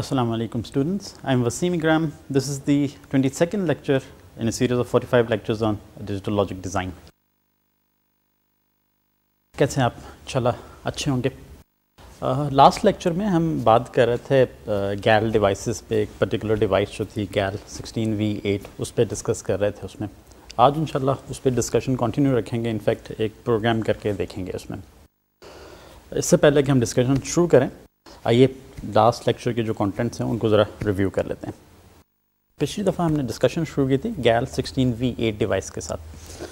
Assalamu alaikum students, I am Wasim Igram. This is the 22nd lecture in a series of 45 lectures on digital logic design. कैसे हैं आप चला अच्छे होंगे last lecture में हम बात कर रहे थे गैल uh, डिवाइसेस पे एक पर्टिकुलर डिवाइस जो थी गैल 16v8 उस पर डिस्कस कर रहे थे उसमें आज इंशाल्लाह उस पर डिस्कशन कंटिन्यू रखेंगे इनफैक्ट एक प्रोग्राम करके देखेंगे उसमें इससे पहले कि हम डिस्कशन शुरू करें आइए लास्ट लेक्चर के जो कंटेंट्स हैं उनको ज़रा रिव्यू कर लेते हैं पिछली दफ़ा हमने डिस्कशन शुरू की थी गैल वी एट डिवाइस के साथ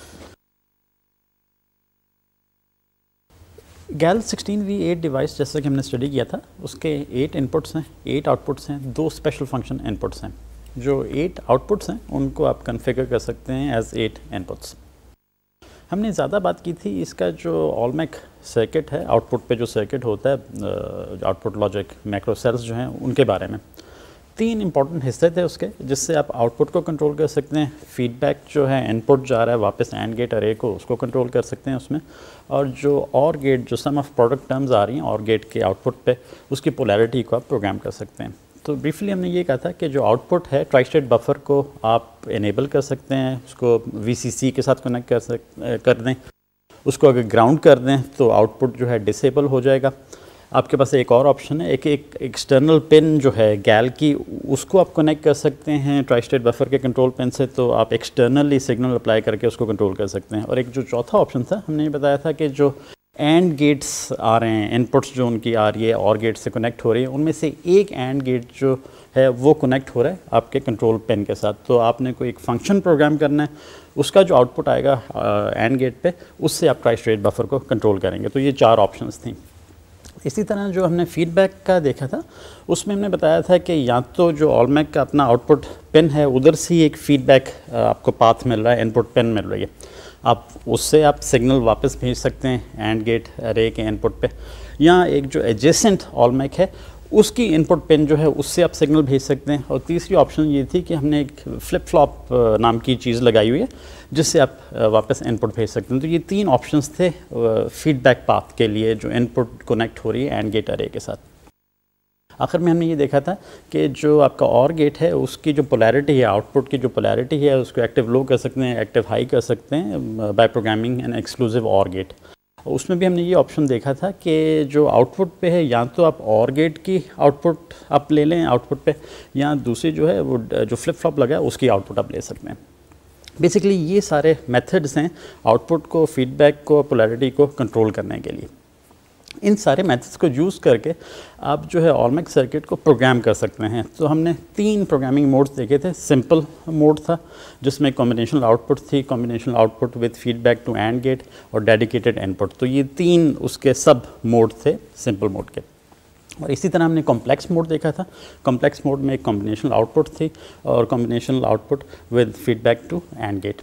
गैल वी एट डिवाइस जैसे कि हमने स्टडी किया था उसके एट इनपुट्स हैं एट आउटपुट्स हैं दो स्पेशल फंक्शन इनपुट्स हैं जो एट आउटपुट्स हैं उनको आप कन्फिगर कर सकते हैं एज एट इनपुट्स हमने ज़्यादा बात की थी इसका जो ऑलमैक सर्किट है आउटपुट पे जो सर्किट होता है आउटपुट लॉजिक मैक्रो सेल्स जो हैं उनके बारे में तीन इंपॉर्टेंट हिस्से थे उसके जिससे आप आउटपुट को कंट्रोल कर सकते हैं फीडबैक जो है इनपुट जा रहा है वापस एंड गेट अरे को उसको कंट्रोल कर सकते हैं उसमें और जो और गेट जो सम ऑफ प्रोडक्ट टर्म्स आ रही हैं और गेट के आउटपुट पे उसकी पोलैरिटी को आप प्रोग्राम कर सकते हैं तो ब्रीफली हमने ये कहा था कि जो आउटपुट है ट्राई स्टेट बफर को आप इनेबल कर सकते हैं उसको वी के साथ कनेक्ट कर सक कर दें उसको अगर ग्राउंड कर दें तो आउटपुट जो है डिसेबल हो जाएगा आपके पास एक और ऑप्शन है एक एक एक्सटर्नल पिन जो है गैल की उसको आप कनेक्ट कर सकते हैं ट्राई स्टेट बफर के कंट्रोल पिन से तो आप एक्सटर्नली सिग्नल अप्लाई करके उसको कंट्रोल कर सकते हैं और एक जो चौथा ऑप्शन था हमने बताया था कि जो एंड गेट्स आ रहे हैं इनपुट्स जो उनकी आ रही है और गेट से कनेक्ट हो रही है उनमें से एक एंड गेट जो है वो कनेक्ट हो रहा है आपके कंट्रोल पेन के साथ तो आपने कोई एक फंक्शन प्रोग्राम करना है उसका जो आउटपुट आएगा एंड गेट पे उससे आप ट्राई स्ट्रेट बफर को कंट्रोल करेंगे तो ये चार ऑप्शंस थी इसी तरह जो हमने फीडबैक का देखा था उसमें हमने बताया था कि या तो जो ऑलमैक का अपना आउटपुट पेन है उधर से ही एक फ़ीडबैक आपको पाथ मिल रहा है इनपुट पेन मिल रही है आप उससे आप सिग्नल वापस भेज सकते हैं एंड गेट अरे के इनपुट पे या एक जो एजेसेंट ऑलमैक है उसकी इनपुट पिन जो है उससे आप सिग्नल भेज सकते हैं और तीसरी ऑप्शन ये थी कि हमने एक फ्लिप फ्लॉप नाम की चीज़ लगाई हुई है जिससे आप वापस इनपुट भेज सकते हैं तो ये तीन ऑप्शंस थे फीडबैक पाथ के लिए जो इनपुट कनेक्ट हो रही है एंड गेट अरे के साथ आखिर में हमने ये देखा था कि जो आपका और गेट है उसकी जो पोलैरिटी है आउटपुट की जो पोलैरिटी है उसको एक्टिव लो कर सकते हैं एक्टिव हाई कर सकते हैं बाय प्रोग्रामिंग एंड एक्सक्लूसिव और गेट उसमें भी हमने ये ऑप्शन देखा था कि जो आउटपुट पे है या तो आप और गेट की आउटपुट आप ले लें आउटपुट पे या दूसरी जो है वो जो फ्लिप फ्लॉप लगा है उसकी आउटपुट आप ले सकते हैं बेसिकली ये सारे मेथड्स हैं आउटपुट को फीडबैक को पोलैरिटी को कंट्रोल करने के लिए इन सारे मैथड्स को यूज़ करके आप जो है ऑलमैक सर्किट को प्रोग्राम कर सकते हैं तो हमने तीन प्रोग्रामिंग मोड्स देखे थे सिंपल मोड था जिसमें कॉम्बिनेशनल आउटपुट थी combinational output with feedback to and gate और डेडिकेटेड इनपुट तो ये तीन उसके सब मोड थे सिंपल मोड के और इसी तरह हमने कॉम्प्लेक्स मोड देखा था कॉम्प्लेक्स मोड में एक कॉम्बिनेशनल आउटपुट थी और combinational output with feedback to and gate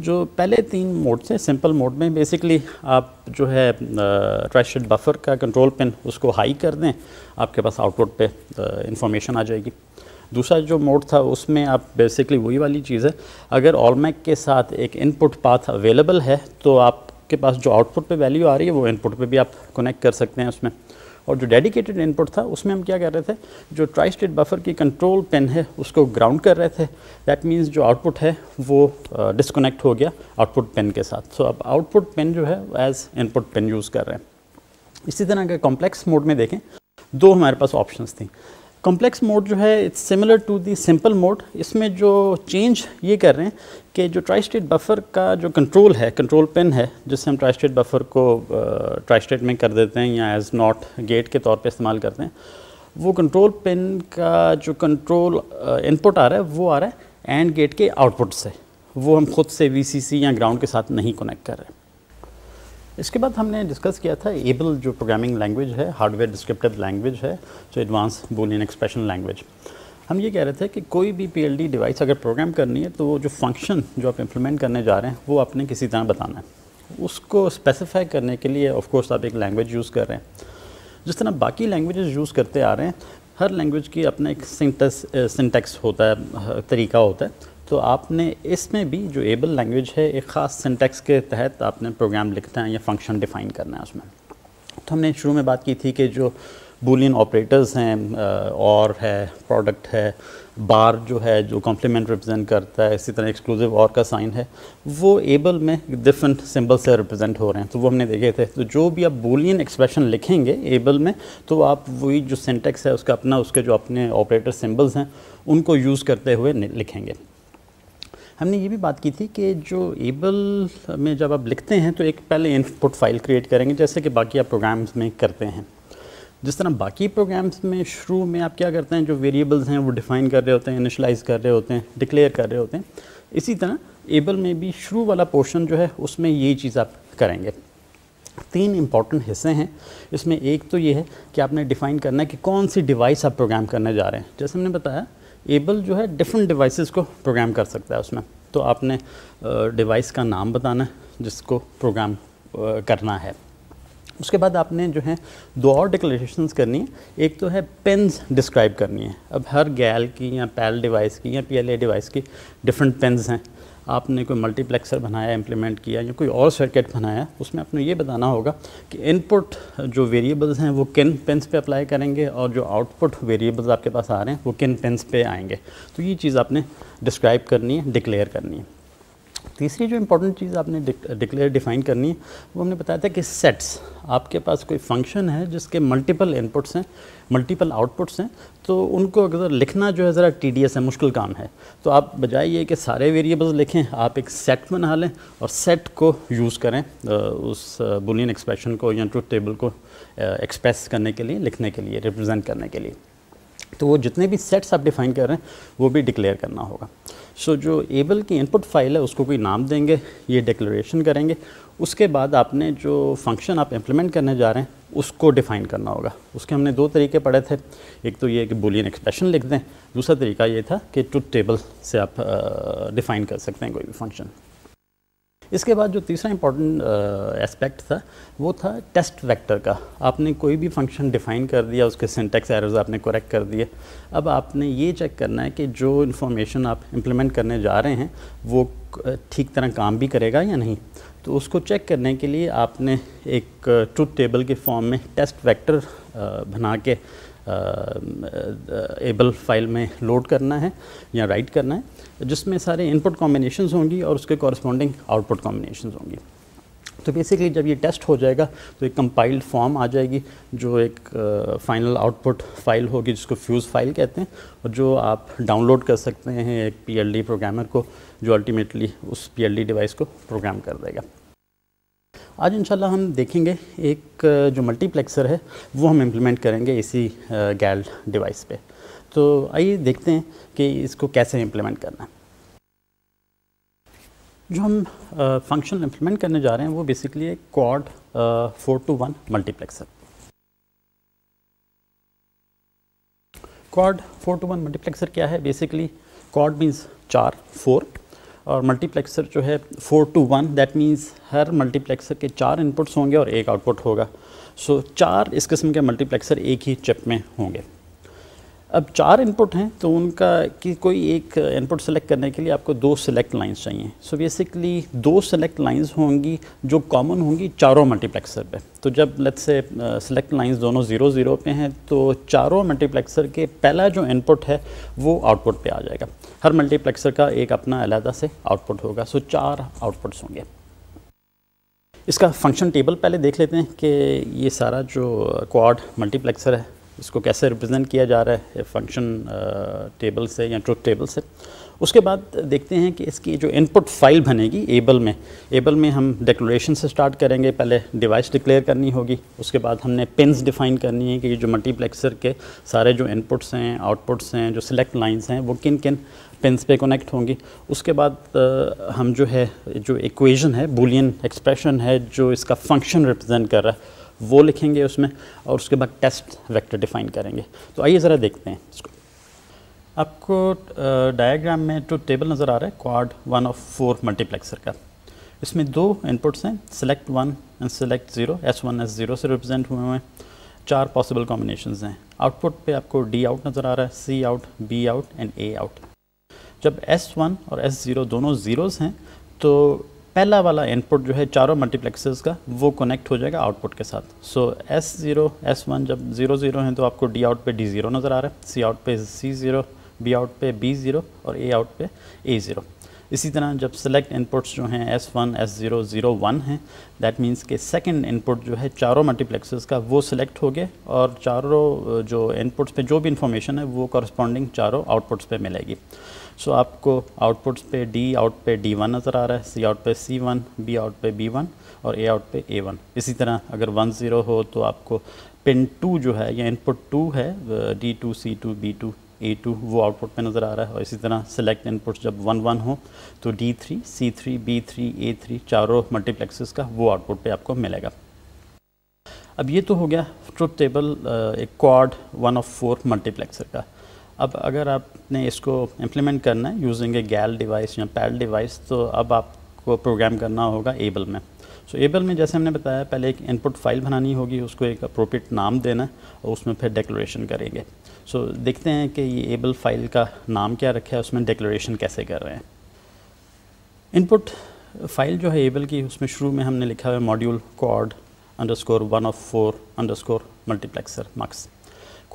जो पहले तीन मोड से सिंपल मोड में बेसिकली आप जो है ट्रैशड बफर का कंट्रोल पिन उसको हाई कर दें आपके पास आउटपुट पे इंफॉर्मेशन आ जाएगी दूसरा जो मोड था उसमें आप बेसिकली वही वाली चीज़ है अगर ऑलमैक के साथ एक इनपुट पाथ अवेलेबल है तो आपके पास जो आउटपुट पे वैल्यू आ रही है वो इनपुट पे भी आप कनेक्ट कर सकते हैं उसमें और जो डेडिकेटेड इनपुट था उसमें हम क्या कर रहे थे जो ट्राई स्टेट बफर की कंट्रोल पेन है उसको ग्राउंड कर रहे थे दैट मीन्स जो आउटपुट है वो डिसकनेक्ट uh, हो गया आउटपुट पेन के साथ सो so, अब आउटपुट पेन जो है एज इनपुट पेन यूज़ कर रहे हैं इसी तरह अगर कॉम्प्लेक्स मोड में देखें दो हमारे पास ऑप्शंस थी कॉम्प्लेक्स मोड जो है it's similar to the simple mode इसमें जो चेंज ये कर रहे हैं कि जो ट्राई स्टेट बफर का जो कंट्रोल है कंट्रोल पिन है जिससे हम ट्राई स्टेट बफर को ट्राई स्टेट में कर देते हैं या एज नॉट गेट के तौर पे इस्तेमाल करते हैं वो कंट्रोल पिन का जो कंट्रोल इनपुट आ रहा है वो आ रहा है एंड गेट के आउटपुट से वो हम खुद से वी या ग्राउंड के साथ नहीं कनेक्ट कर रहे हैं इसके बाद हमने डिस्कस किया था एबल जो प्रोग्रामिंग लैंग्वेज है हार्डवेयर डिस्क्रिप्टिव लैंग्वेज है जो एडवांस बोलियन एक्सप्रेशन लैंग्वेज हम ये कह रहे थे कि कोई भी पी डिवाइस अगर प्रोग्राम करनी है तो वो जो फंक्शन जो आप इम्प्लीमेंट करने जा रहे हैं वो आपने किसी तरह बताना है उसको स्पेसिफाई करने के लिए ऑफकोर्स आप एक लैंग्वेज यूज़ कर रहे हैं जिस तरह बाकी लैंग्वेजेस यूज़ करते आ रहे हैं हर लैंग्वेज की अपना एक सिंटस सिंटेक्स होता है तरीका होता है तो आपने इसमें भी जो एबल लैंग्वेज है एक ख़ास सिंटेक्स के तहत आपने प्रोग्राम लिखना है या फंक्शन डिफ़ाइन करना है उसमें तो हमने शुरू में बात की थी कि जो बुलियन ऑपरेटर्स हैं और है प्रोडक्ट है बार जो है जो कॉम्प्लीमेंट रिप्रेजेंट करता है इसी तरह एक्सक्लूसिव और का साइन है वो एबल में डिफरेंट सिंबल से रिप्रेजेंट हो रहे हैं तो वो हमने देखे थे तो जो भी आप बुलियन एक्सप्रेशन लिखेंगे एबल में तो आप वही जो सेंटेक्स है उसका अपना उसके जो अपने ऑपरेटर सिंबल्स हैं उनको यूज़ करते हुए लिखेंगे हमने ये भी बात की थी कि जो एबल में जब आप लिखते हैं तो एक पहले इनपुट फाइल क्रिएट करेंगे जैसे कि बाकी आप प्रोग्राम्स में करते हैं जिस तरह बाकी प्रोग्राम्स में शुरू में आप क्या करते हैं जो वेरिएबल्स हैं वो डिफ़ाइन कर रहे होते हैं इनिशलाइज कर रहे होते हैं डिक्लेयर कर रहे होते हैं इसी तरह एबल में भी शुरू वाला पोर्शन जो है उसमें यही चीज़ आप करेंगे तीन इंपॉर्टेंट हिस्से हैं इसमें एक तो ये है कि आपने डिफ़ाइन करना है कि कौन सी डिवाइस आप प्रोग्राम करने जा रहे हैं जैसे हमने बताया एबल जो है डिफरेंट डिवाइसेस को प्रोग्राम कर सकता है उसमें तो आपने डिवाइस का नाम बताना है जिसको प्रोग्राम करना है उसके बाद आपने जो है दो और डिक्लेरेशंस करनी है एक तो है पेन्स डिस्क्राइब करनी है अब हर गैल की या पैल डिवाइस की या पीएलए डिवाइस की डिफरेंट पेन्स हैं आपने कोई मल्टीप्लेक्सर बनाया इम्प्लीमेंट किया या कोई और सर्किट बनाया उसमें आपने ये बताना होगा कि इनपुट जो वेरिएबल्स हैं वो किन पेंस पे अप्लाई करेंगे और जो आउटपुट वेरिएबल्स आपके पास आ रहे हैं वो किन पेंस पे आएंगे तो ये चीज़ आपने डिस्क्राइब करनी है डिक्लेयर करनी है तीसरी जो इंपॉर्टेंट चीज़ आपने डिक्लेयर डिफाइन करनी है वो हमने बताया था कि सेट्स आपके पास कोई फंक्शन है जिसके मल्टीपल इनपुट्स हैं मल्टीपल आउटपुट्स हैं तो उनको अगर लिखना जो है ज़रा टी है मुश्किल काम है तो आप बजाय ये कि सारे वेरिएबल्स लिखें आप एक सेट बना लें और सेट को यूज़ करें उस बुलियन एक्सप्रेशन को या ट्रुथ टेबल को एक्सप्रेस करने के लिए लिखने के लिए रिप्रेजेंट करने के लिए तो वो जितने भी सेट्स आप डिफ़ाइन कर रहे हैं वो भी डिक्लेयर करना होगा सो so, जो एबल की इनपुट फाइल है उसको कोई नाम देंगे ये डिक्लेरेशन करेंगे उसके बाद आपने जो फंक्शन आप इम्प्लीमेंट करने जा रहे हैं उसको डिफ़ाइन करना होगा उसके हमने दो तरीके पढ़े थे एक तो ये कि बुलियन एक्सप्रेशन लिख दें दूसरा तरीका ये था कि टू टेबल से आप डिफ़ाइन कर सकते हैं कोई भी फंक्शन इसके बाद जो तीसरा इम्पॉर्टेंट एस्पेक्ट था वो था टेस्ट वेक्टर का आपने कोई भी फंक्शन डिफ़ाइन कर दिया उसके सिंटेक्स एरर्स आपने करेक्ट कर दिए अब आपने ये चेक करना है कि जो इन्फॉर्मेशन आप इम्प्लीमेंट करने जा रहे हैं वो ठीक तरह काम भी करेगा या नहीं तो उसको चेक करने के लिए आपने एक ट्रूथ टेबल के फॉर्म में टेस्ट वेक्टर बना के एबल फाइल में लोड करना है या राइट करना है जिसमें सारे इनपुट कॉम्बिनेशंस होंगी और उसके कॉरस्पॉन्डिंग आउटपुट कॉम्बिनेशंस होंगी तो बेसिकली जब ये टेस्ट हो जाएगा तो एक कंपाइल्ड फॉर्म आ जाएगी जो एक फाइनल आउटपुट फाइल होगी जिसको फ्यूज़ फाइल कहते हैं और जो आप डाउनलोड कर सकते हैं एक पी प्रोग्रामर को जो अल्टीमेटली उस पी डिवाइस को प्रोग्राम कर देगा आज इंशाल्लाह हम देखेंगे एक जो मल्टीप्लेक्सर है वो हम इम्प्लीमेंट करेंगे इसी गैल डिवाइस पे तो आइए देखते हैं कि इसको कैसे इम्प्लीमेंट करना है जो हम फंक्शन इम्प्लीमेंट करने जा रहे हैं वो बेसिकली एक quad four to one multiplexer quad four to one multiplexer क्या है बेसिकली क्वाड मीन्स चार फोर और मल्टीप्लेक्सर जो है four to one that means हर मल्टीप्लेक्सर के चार इनपुट्स होंगे और एक आउटपुट होगा सो so, चार इस किस्म के मल्टीप्लेक्सर एक ही चिप में होंगे अब चार इनपुट हैं तो उनका कि कोई एक इनपुट सेलेक्ट करने के लिए आपको दो सेलेक्ट लाइंस चाहिए सो so बेसिकली दो सेलेक्ट लाइंस होंगी जो कॉमन होंगी चारों मल्टीप्लेक्सर पे तो जब लेट्स से सेलेक्ट लाइंस दोनों ज़ीरो ज़ीरो पे हैं तो चारों मल्टीप्लेक्सर के पहला जो इनपुट है वो आउटपुट पे आ जाएगा हर मल्टीप्लेक्सर का एक अपना अलहदा से आउटपुट होगा सो so चार आउटपुट्स होंगे इसका फंक्शन टेबल पहले देख लेते हैं कि ये सारा जो क्वाड मल्टीप्लेक्सर है इसको कैसे रिप्रेजेंट किया जा रहा है फंक्शन टेबल uh, से या ट्रुथ टेबल से उसके बाद देखते हैं कि इसकी जो इनपुट फाइल बनेगी एबल में एबल में हम डिक्लेरेशन से स्टार्ट करेंगे पहले डिवाइस डिक्लेयर करनी होगी उसके बाद हमने पिनस डिफाइन करनी है कि जो मल्टीप्लेक्सर के सारे जो इनपुट्स हैं आउटपुट्स हैं जो सिलेक्ट लाइंस हैं वो किन किन पेंस पे कनेक्ट होंगी उसके बाद uh, हम जो है जो इक्वेशन है बुलियन एक्सप्रेशन है जो इसका फंक्शन रिप्रेजेंट कर रहा है वो लिखेंगे उसमें और उसके बाद टेस्ट वेक्टर डिफाइन करेंगे तो आइए ज़रा देखते हैं इसको आपको डायग्राम में जो टेबल नज़र आ रहा है quad one of four multiplexer का इसमें दो इनपुट्स हैं select one and select zero S one S zero से रिप्रेजेंट हुए हुए हैं चार पॉसिबल कॉम्बिनेशन हैं आउटपुट पे आपको डी आउट नज़र आ रहा है C out B out and A out जब एस वन और एस ज़ीरो दोनों ज़ीरोज़ हैं तो पहला वाला इनपुट जो है चारों मल्टीप्लेक्सर्स का वो कनेक्ट हो जाएगा आउटपुट के साथ so S zero S one जब ज़ीरो ज़ीरो हैं तो आपको डी आउट पे डी ज़ीरो नज़र आ रहा है सी आउट पे सी ज़ीरो बी आउट पे बी ज़ीरो और ए आउट पे ए ज़ीरो इसी तरह जब सेलेक्ट इनपुट्स जो हैं S one S zero zero one हैं दैट मीन्स के सेकेंड इनपुट जो है चारों मल्टीप्लेक्सर्स का वो सिलेक्ट हो गए और चारों जो इनपुट्स पे जो भी इंफॉर्मेशन है वो कॉरस्पॉन्डिंग चारों आउटपुट्स पे मिलेगी सो आपको आउटपुट्स पे डी आउट पे डी वन नज़र आ रहा है सी आउट पे सी वन बी आउट पे बी वन और ए आउट पे ए वन इसी तरह अगर वन ज़ीरो हो तो आपको पिन टू जो है या इनपुट टू है D two C two B two A two वो आउटपुट पे नज़र आ रहा है और इसी तरह सेलेक्ट इनपुट्स जब वन वन हो तो D three C three B three A three चारों मल्टीप्लेक्सेस का वो आउटपुट पे आपको मिलेगा अब ये तो हो गया ट्रुथ टेबल एक quad one of four multiplexer का अब अगर आपने इसको इम्प्लीमेंट करना है यूजिंग ए गैल डिवाइस या पैल डिवाइस तो अब आपको प्रोग्राम करना होगा एबल में सो so, एबल में जैसे हमने बताया पहले एक इनपुट फाइल बनानी होगी उसको एक अप्रोप्रिएट नाम देना है और उसमें फिर डेक्लोरेशन करेंगे सो so, देखते हैं कि ये एबल फाइल का नाम क्या रखा है उसमें डेक्लोरेशन कैसे कर रहे हैं इनपुट फाइल जो है एबल की उसमें शुरू में हमने लिखा हुआ है module quad underscore one of four underscore multiplexer marks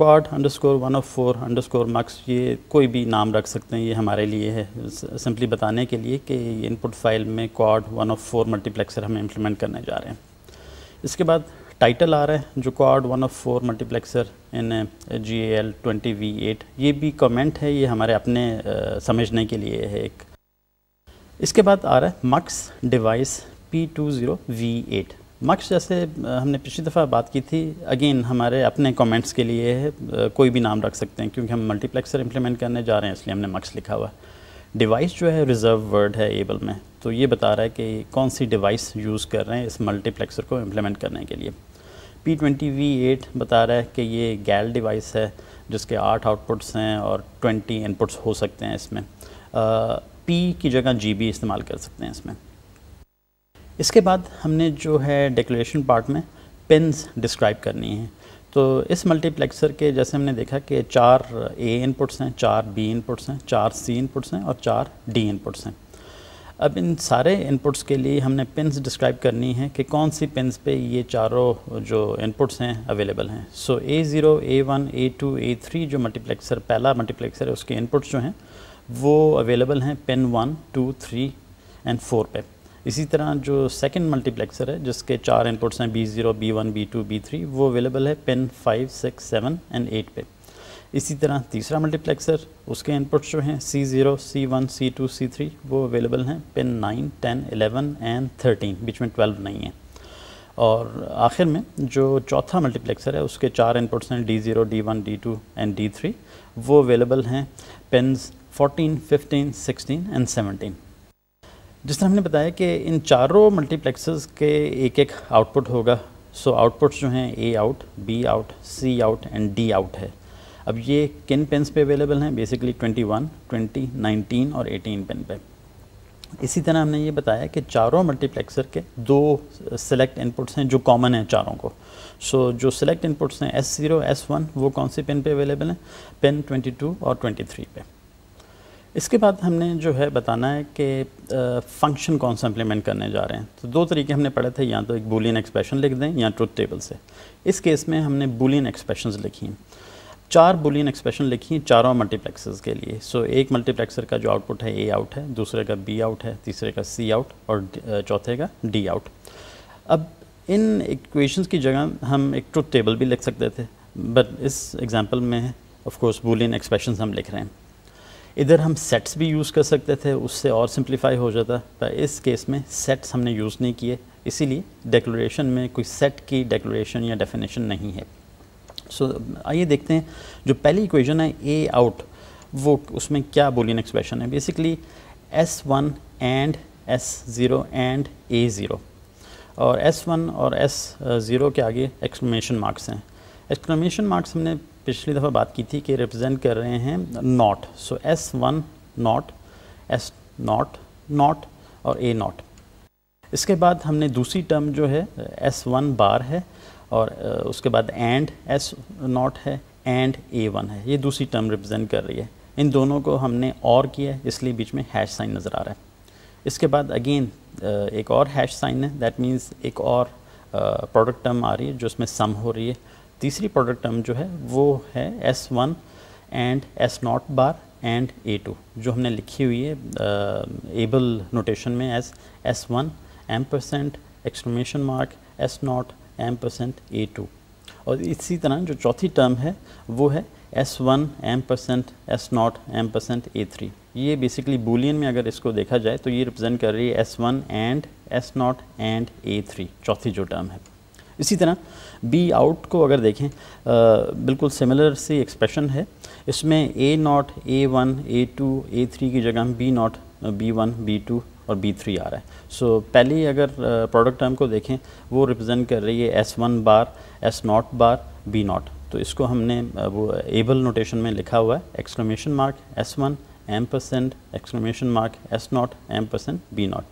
quad underscore one of four underscore marks ये कोई भी नाम रख सकते हैं ये हमारे लिए है सिंपली बताने के लिए कि इनपुट फाइल में quad one of four multiplexer हम इम्प्लीमेंट करने जा रहे हैं इसके बाद टाइटल आ रहा है जो quad one of four multiplexer in G L twenty V eight ये भी कमेंट है ये हमारे अपने uh, समझने के लिए है एक इसके बाद आ रहा है mux device P two zero V eight mux जैसे हमने पिछली दफ़ा बात की थी अगेन हमारे अपने कमेंट्स के लिए कोई भी नाम रख सकते हैं क्योंकि हम मल्टीप्लेक्सर इम्प्लीमेंट करने जा रहे हैं इसलिए हमने मक्स लिखा हुआ डिवाइस जो है रिज़र्व वर्ड है एबल में तो ये बता रहा है कि कौन सी डिवाइस यूज़ कर रहे हैं इस मल्टीप्लेक्सर को इम्प्लीमेंट करने के लिए पी ट्वेंटी वी एट बता रहा है कि ये गैल डिवाइस है जिसके आठ आउटपुट्स हैं और ट्वेंटी इनपुट्स हो सकते हैं इसमें पी की जगह जी बी इस्तेमाल कर सकते हैं इसमें इसके बाद हमने जो है डेकोरेशन पार्ट में पिन्स डिस्क्राइब करनी है तो इस मल्टीप्लेक्सर के जैसे हमने देखा कि चार ए इनपुट्स हैं चार बी इनपुट्स हैं चार सी इनपुट्स हैं और चार डी इनपुट्स हैं अब इन सारे इनपुट्स के लिए हमने पिनस डिस्क्राइब करनी है कि कौन सी पिनस पे ये चारों जो इनपुट्स हैं अवेलेबल हैं so A zero A one A two A three जो मल्टीप्लेक्सर पहला मल्टीप्लेक्सर है उसके इनपुट्स जो हैं वो अवेलेबल हैं pin one two three and four पे इसी तरह जो सेकंड मल्टीप्लेक्सर है जिसके चार इनपुट्स हैं B zero B one B two B three वो अवेलेबल है pin five six seven and eight पे इसी तरह तीसरा मल्टीप्लेक्सर उसके इनपुट्स जो हैं C zero C one C two C three वो अवेलेबल हैं pin nine ten eleven and thirteen बीच में ट्वेल्व नहीं है और आखिर में जो चौथा मल्टीप्लेक्सर है उसके चार इनपुट्स हैं D zero D one D two and D three वो अवेलेबल हैं pin fourteen fifteen sixteen and seventeen जिस तरह हमने बताया कि इन चारों मल्टीप्लेक्स के एक एक आउटपुट होगा सो आउटपुट्स जो हैं A out B out C out and D out है अब ये किन पेंस पे अवेलेबल हैं बेसिकली 21, 20, 19 और 18 पेन पे इसी तरह हमने ये बताया कि चारों मल्टीप्लेक्सर के दो सिलेक्ट इनपुट्स हैं जो कॉमन हैं चारों को सो so, जो सेलेक्ट इनपुट्स हैं एस ज़ीरो एस वन वो कौन से पेन पे अवेलेबल हैं पेन 22 और 23 पे इसके बाद हमने जो है बताना है कि फंक्शन कौन सा इम्प्लीमेंट करने जा रहे हैं तो दो तरीके हमने पढ़े थे या तो एक बुलियन एक्सप्रेशन लिख दें या ट्रुथ टेबल से इस केस में हमने बुलियन एक्सप्रेशन लिखी चार बुलियन एक्सप्रेशन लिखी चारों मल्टीप्लेक्सर्स के लिए सो so, एक मल्टीप्लेक्सर का जो आउटपुट है ए आउट है दूसरे का बी आउट है तीसरे का सी आउट और चौथे का डी आउट अब इन इक्वेशंस की जगह हम एक ट्रुथ टेबल भी लिख सकते थे बट इस एग्ज़ाम्पल में ऑफ कोर्स बुलियन एक्सप्रेशन हम लिख रहे हैं इधर हम सेट्स भी यूज़ कर सकते थे उससे और सिंप्लीफाई हो जाता पर इस केस में सेट्स हमने यूज़ नहीं किए इसीलिए डेक्लोरेशन में कोई सेट की डेक्लोरेशन या डेफिनेशन नहीं है सो so, आइए देखते हैं जो पहली इक्वेशन है ए आउट वो उसमें क्या बोलियन एक्सप्रेशन है basically S one and S zero and A zero और एस वन और एस ज़ीरो के आगे एक्सक्लेमेशन मार्क्स हैं एक्सक्लेमेशन मार्क्स हमने पिछली दफ़ा बात की थी कि रिप्रेजेंट कर रहे हैं not so S one not S not not और ए नॉट इसके बाद हमने दूसरी टर्म जो है एस वन बार है और उसके बाद एंड एस नॉट है एंड ए वन है ये दूसरी टर्म रिप्रेजेंट कर रही है इन दोनों को हमने और किया है इसलिए बीच में हैश साइन नज़र आ रहा है इसके बाद अगेन एक और हैश साइन है दैट मीन्स एक और प्रोडक्ट टर्म आ रही है जो उसमें सम हो रही है तीसरी प्रोडक्ट टर्म जो है वो है S one and S not bar and A two जो हमने लिखी हुई है एबल नोटेशन में S S one ampersand exclamation mark S not ampersand A two और इसी तरह जो चौथी टर्म है वो है S one ampersand S not ampersand A three ये बेसिकली बुलियन में अगर इसको देखा जाए तो ये रिप्रेजेंट कर रही है S one and S not and A three चौथी जो टर्म है इसी तरह बी आउट को अगर देखें आ, बिल्कुल सिमिलर सी एक्सप्रेशन है इसमें A not A one A two A three की जगह हम B not B one B two और बी थ्री आ रहा है सो so, पहले अगर प्रोडक्ट टर्म को देखें वो रिप्रेजेंट कर रही है S one bar S not bar B not तो इसको हमने वो एबल नोटेशन में लिखा हुआ है exclamation mark S one ampersand exclamation mark S not ampersand B not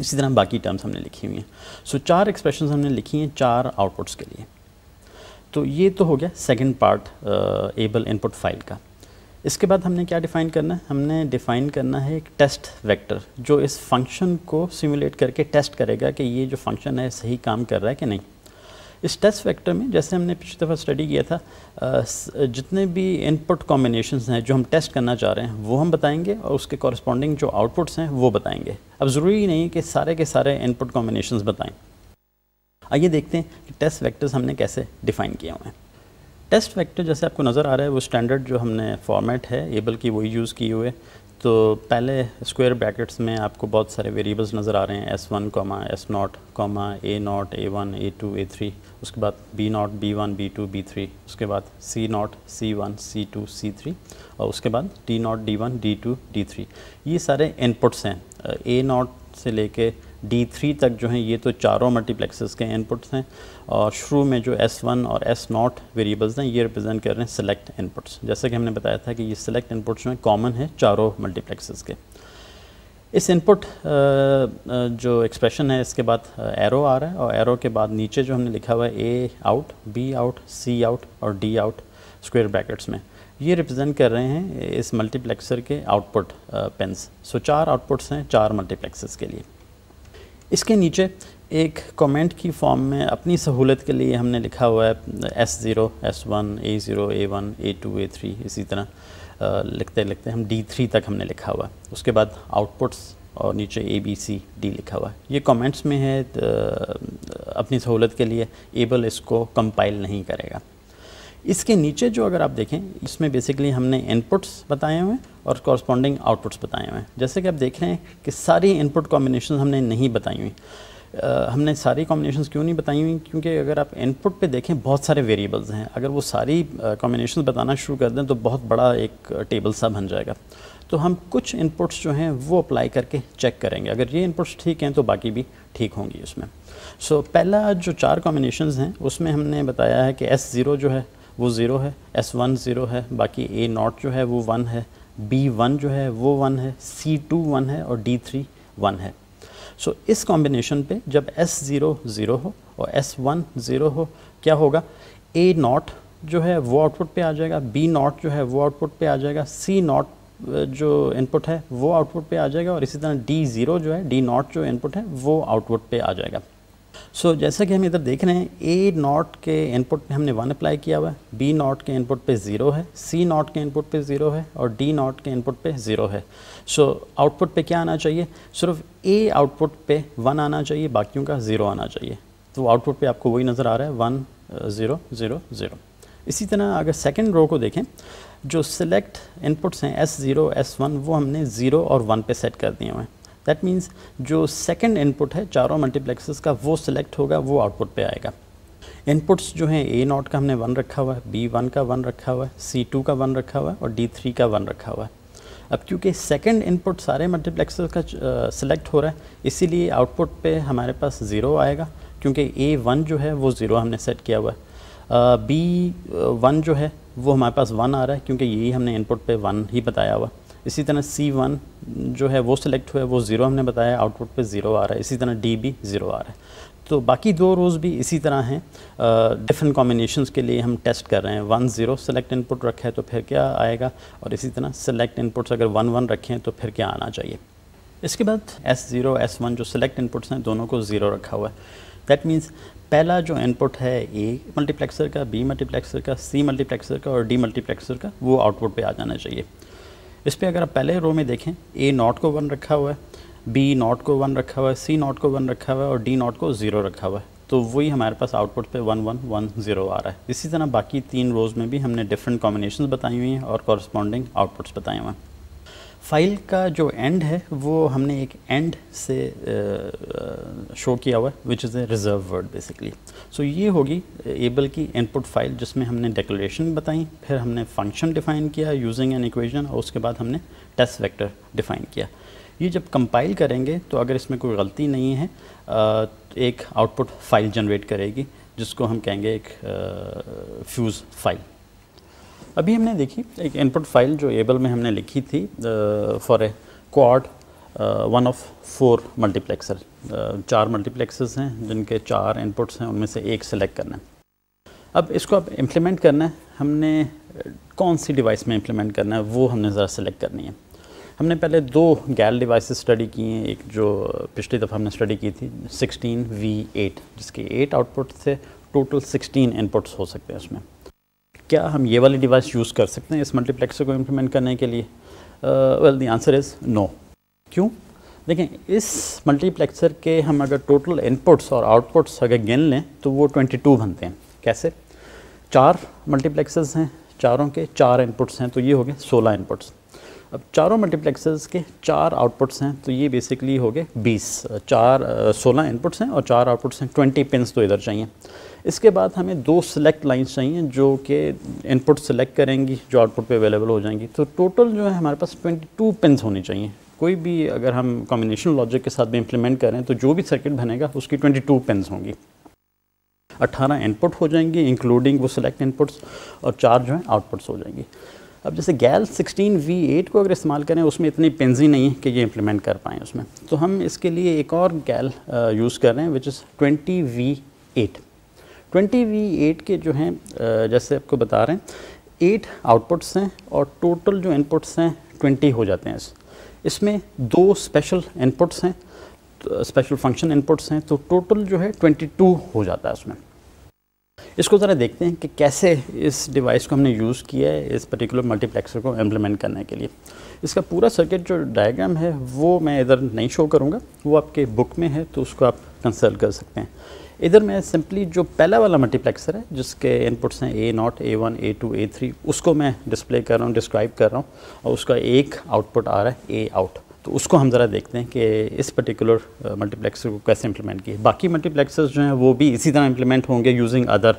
इसी तरह बाकी टर्म्स हमने लिखी हुई हैं सो so, चार एक्सप्रेशन हमने लिखी हैं चार आउटपुट्स के लिए तो ये तो हो गया second part ABEL input file का इसके बाद हमने क्या डिफ़ाइन करना है हमने डिफ़ाइन करना है एक टेस्ट वेक्टर जो इस फंक्शन को सिमुलेट करके टेस्ट करेगा कि ये जो फंक्शन है सही काम कर रहा है कि नहीं इस टेस्ट फैक्टर में जैसे हमने पिछली दफ़ा स्टडी किया था जितने भी इनपुट कॉम्बिनेशन हैं जो हम टेस्ट करना चाह रहे हैं वो हम बताएंगे और उसके कॉरस्पॉन्डिंग जो आउटपुट्स हैं वो बताएंगे अब ज़रूरी नहीं कि सारे के सारे इनपुट कॉम्बिनेशन बताएँ आइए देखते हैं कि टेस्ट वैक्टर्स हमने कैसे डिफ़ाइन किए हुए हैं टेस्ट फैक्टर जैसे आपको नज़र आ रहा है वो स्टैंडर्ड जो हमने फॉर्मेट है एबल की वही यूज़ किए हुए तो पहले स्क्वायर ब्रैकेट्स में आपको बहुत सारे वेरिएबल्स नज़र आ रहे हैं S one comma S not comma A not A one A two A three उसके बाद B not B one B two B three उसके बाद C not C one C two C three और उसके बाद D not D one D two D three ये सारे inputs हैं ए नॉट से लेके डी थ्री तक जो हैं ये तो चारों मल्टीप्लेक्सेस के इनपुट्स हैं और शुरू में जो एस वन और एस नॉट वेरिएबल्स हैं ये रिप्रेजेंट कर रहे हैं सेलेक्ट इनपुट्स जैसे कि हमने बताया था कि ये सेलेक्ट इनपुट्स में कॉमन है चारों मल्टीप्लेक्सेस के इस इनपुट uh, uh, जो एक्सप्रेशन है इसके बाद एरो uh, आ रहा है और एरो के बाद नीचे जो हमने लिखा हुआ है A out B out C out और डी आउट स्क्वायर ब्रैकेट्स में ये रिप्रेजेंट कर रहे हैं इस मल्टीप्लेक्सर के आउटपुट पेंस सो चार आउटपुट्स हैं चार मल्टीप्लेक्सर्स के लिए इसके नीचे एक कमेंट की फॉर्म में अपनी सहूलत के लिए हमने लिखा हुआ है S zero S one A zero A one A two A three इसी तरह लिखते लिखते हम डी थ्री तक हमने लिखा हुआ उसके बाद आउटपुट्स और नीचे ए बी सी डी लिखा हुआ ये कमेंट्स में है अपनी सहूलत के लिए एबल इसको कंपाइल नहीं करेगा इसके नीचे जो अगर आप देखें इसमें बेसिकली हमने इनपुट्स बताए हुए हैं और कॉरस्पॉन्डिंग आउटपुट्स बताए हुए हैं जैसे कि आप देख रहे हैं कि सारी इनपुट कॉम्बिनेशन हमने नहीं बताई हुई हमने सारी कॉम्बिनेशन क्यों नहीं बताई हुई क्योंकि अगर आप इनपुट पे देखें बहुत सारे वेरिएबल्स हैं अगर वो सारी कॉम्बिनेशन बताना शुरू कर दें तो बहुत बड़ा एक टेबल सा बन जाएगा तो हम कुछ इनपुट्स जो हैं वो अप्लाई करके चेक करेंगे अगर ये इनपुट्स ठीक हैं तो बाकी भी ठीक होंगी उसमें सो so, पहला जो चार कॉम्बिनेशन हैं उसमें हमने बताया है कि एस ज़ीरो जो है वो ज़ीरो है एस वन ज़ीरो है बाकी ए नॉट जो है वो वन है बी वन जो है वो वन है सी टू वन है और डी थ्री वन है सो so, इस कॉम्बिनेशन पे जब एस ज़ीरो ज़ीरो हो और एस वन ज़ीरो हो क्या होगा ए नॉट जो है वो आउटपुट पे आ जाएगा बी नॉट जो है वो आउटपुट पे आ जाएगा सी नॉट जो इनपुट है वो आउटपुट पे आ जाएगा और इसी तरह डी ज़ीरो जो है डी नॉट जो इनपुट है वो आउटपुट पे आ जाएगा सो so, जैसा कि हम इधर देख रहे हैं ए नॉट के इनपुट पे हमने वन अप्लाई किया हुआ है बी नॉट के इनपुट पे ज़ीरो है सी नॉट के इनपुट पे ज़ीरो है और डी नॉट के इनपुट पे ज़ीरो है सो so, आउटपुट पे क्या आना चाहिए सिर्फ ए आउटपुट पे वन आना चाहिए बाकियों का ज़ीरो आना चाहिए तो आउटपुट पे आपको वही नज़र आ रहा है वन ज़ीरो ज़ीरो ज़ीरो इसी तरह अगर सेकेंड रो को देखें जो सिलेक्ट इनपुट्स हैं एस ज़ीरो एस वन वो हमने ज़ीरो और वन पे सेट कर दिए हुए हैं दैट मीन्स जो सेकेंड इनपुट है चारों मल्टीप्लेक्सेस का वो सिलेक्ट होगा वो आउटपुट पे आएगा इनपुट्स जो हैं ए नॉट का हमने वन रखा हुआ है बी वन का वन रखा हुआ है सी टू का वन रखा हुआ है और डी थ्री का वन रखा हुआ है अब क्योंकि सेकेंड इनपुट सारे मल्टीप्लेक्सेस का सिलेक्ट हो रहा है इसीलिए आउटपुट पे हमारे पास ज़ीरो आएगा क्योंकि ए वन जो है वो ज़ीरो हमने सेट किया हुआ है बी वन जो है वो हमारे पास वन आ रहा है क्योंकि यही हमने इनपुट पे वन ही बताया हुआ है इसी तरह C1 जो है वो सिलेक्ट हुआ है वो ज़ीरो हमने बताया आउटपुट पे ज़ीरो आ रहा है इसी तरह D भी ज़ीरो आ रहा है तो बाकी दो रोज़ भी इसी तरह हैं डिफरेंट कॉम्बिनेशन के लिए हम टेस्ट कर रहे हैं वन ज़ीरो सेलेक्ट इनपुट रखा है तो फिर क्या आएगा और इसी तरह सेलेक्ट इनपुट्स अगर वन वन रखें तो फिर क्या आना चाहिए इसके बाद एस ज़ीरो एस वन जो सेलेक्ट इनपुट्स हैं दोनों को ज़ीरो रखा हुआ है दैट मीन्स पहला जो इनपुट है ए मल्टीप्लेक्सर का बी मल्टीप्लेक्सर का सी मल्टीप्लेक्सर का और डी मल्टीप्लेक्सर का वो आउटपुट पे आ जाना चाहिए इस पर अगर आप पहले रो में देखें ए नॉट को वन रखा हुआ है बी नॉट को वन रखा हुआ है सी नॉट को वन रखा हुआ है और डी नॉट को ज़ीरो रखा हुआ है तो वही हमारे पास आउटपुट पे वन वन वन ज़ीरो आ रहा है इसी तरह बाकी तीन रोज़ में भी हमने डिफरेंट कॉम्बिनेशन बताई हुई हैं और कॉरस्पॉन्डिंग आउटपुट्स बताए हुए हैं फाइल का जो एंड है वो हमने एक एंड से शो किया हुआ है which is a reserved word basically so ये होगी एबल की इनपुट फाइल जिसमें हमने डेकोरेशन बताई फिर हमने फंक्शन डिफाइन किया यूजिंग एन इक्वेशन और उसके बाद हमने टेस्ट वेक्टर डिफाइन किया ये जब कंपाइल करेंगे तो अगर इसमें कोई गलती नहीं है एक आउटपुट फाइल जनरेट करेगी जिसको हम कहेंगे एक फ्यूज़ फाइल अभी हमने देखी एक इनपुट फाइल जो एबल में हमने लिखी थी for a quad one of four multiplexer चार मल्टीप्लेक्सर्स हैं जिनके चार इनपुट्स हैं उनमें से एक सेलेक्ट करना है अब इसको अब इम्प्लीमेंट करना है हमने uh, कौन सी डिवाइस में इम्प्लीमेंट करना है वो हमने ज़रा सेलेक्ट करनी है हमने पहले दो गैल डिवाइस स्टडी किए हैं एक जो पिछली दफ़ा हमने स्टडी की थी 16 एट जिसके एट आउटपुट थे टोटल 16 इनपुट्स हो सकते हैं उसमें क्या हम ये वाली डिवाइस यूज़ कर सकते हैं इस मल्टीप्लेक्सर को इम्प्लीमेंट करने के लिए well the answer is no क्यों देखें इस मल्टीप्लेक्सर के हम अगर टोटल इनपुट्स और आउटपुट्स अगर गिन लें तो वो 22 बनते हैं कैसे चार मल्टीप्लेक्सर्स हैं चारों के चार इनपुट्स हैं तो ये हो गए सोलह इनपुट्स अब चारों मल्टीप्लेक्सर्स के चार आउटपुट्स हैं तो ये बेसिकली हो गए बीस चार uh, सोलह इनपुट्स हैं और चार आउटपुट्स हैं ट्वेंटी पिन्स तो इधर चाहिए इसके बाद हमें दो सिलेक्ट लाइन्स चाहिए जो कि इनपुट सिलेक्ट करेंगी जो आउटपुट पे अवेलेबल हो जाएंगी तो टोटल जो है हमारे पास 22 पिंस होनी चाहिए कोई भी अगर हम कॉम्बिनेशन लॉजिक के साथ भी इम्प्लीमेंट करें तो जो भी सर्किट बनेगा उसकी 22 पिनस होंगी अट्ठारह इनपुट हो जाएंगी इंक्लूडिंग वो सिलेक्ट इनपुट्स और चार जो है आउटपुट्स हो जाएंगी अब जैसे गैल 16V8 को अगर इस्तेमाल करें उसमें इतनी पेंस ही नहीं है कि ये इम्प्लीमेंट कर पाएँ उसमें तो हम इसके लिए एक और गैल यूज़ uh, कर रहे हैं which is 20V8 twenty V eight के जो हैं जैसे आपको बता रहे हैं एट आउटपुट्स हैं और टोटल जो इनपुट्स हैं ट्वेंटी हो जाते हैं इसमें दो स्पेशल इनपुट्स हैं स्पेशल फंक्शन इनपुट्स हैं तो टोटल जो है 22 हो जाता है उसमें इसको ज़रा देखते हैं कि कैसे इस डिवाइस को हमने यूज़ किया है इस पर्टिकुलर मल्टीप्लेक्सर को इम्प्लीमेंट करने के लिए इसका पूरा सर्किट जो डायग्राम है वो मैं इधर नहीं शो करूँगा वो आपके बुक में है तो उसको आप कंसल्ट कर सकते हैं इधर मैं सिंपली जो पहला वाला मल्टीप्लेक्सर है जिसके इनपुट्स हैं A not A one A two A three उसको मैं डिस्प्ले कर रहा हूँ डिस्क्राइब कर रहा हूँ और उसका एक आउटपुट आ रहा है ए आउट तो उसको हम ज़रा देखते हैं कि इस पर्टिकुलर मल्टीप्लेक्सर uh, को कैसे इम्प्लीमेंट किया बाकी मल्टीप्लेक्सर्स जो हैं वो भी इसी तरह इम्प्लीमेंट होंगे यूजिंग अदर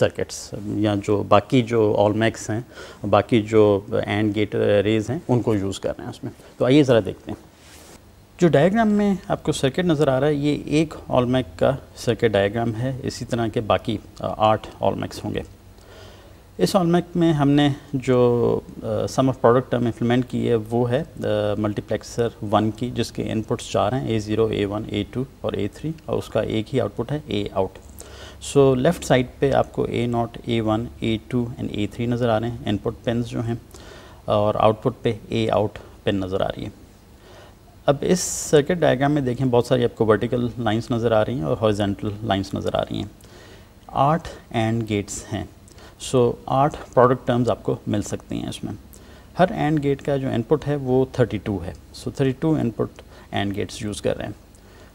सर्किट्स या जो बाकी जो ऑलमैक्स हैं बाकी जो एंड गेट रेज हैं उनको यूज़ कर रहे हैं उसमें तो आइए ज़रा देखते हैं जो डायग्राम में आपको सर्किट नज़र आ रहा है ये एक ऑलमैक का सर्किट डायग्राम है इसी तरह के बाकी आठ ऑलमैक्स होंगे इस ऑलमैक में हमने जो सम ऑफ प्रोडक्ट हम इम्प्लीमेंट की है वो है मल्टीप्लेक्सर वन की जिसके इनपुट्स चार हैं A zero A one A two और ए थ्री और उसका एक ही आउटपुट है A out so left side पे आपको A not A one A two and A three नज़र आ रहे हैं इनपुट पेन जो हैं और आउटपुट पे ए आउट पेन नज़र आ रही है अब इस सर्किट डायग्राम में देखें बहुत सारी आपको वर्टिकल लाइंस नज़र आ रही हैं और हॉरिजेंटल लाइंस नज़र आ रही हैं आठ एंड गेट्स हैं सो आठ प्रोडक्ट टर्म्स आपको मिल सकती हैं इसमें हर एंड गेट का जो इनपुट है वो 32 है so so, 32 input and gates use कर रहे हैं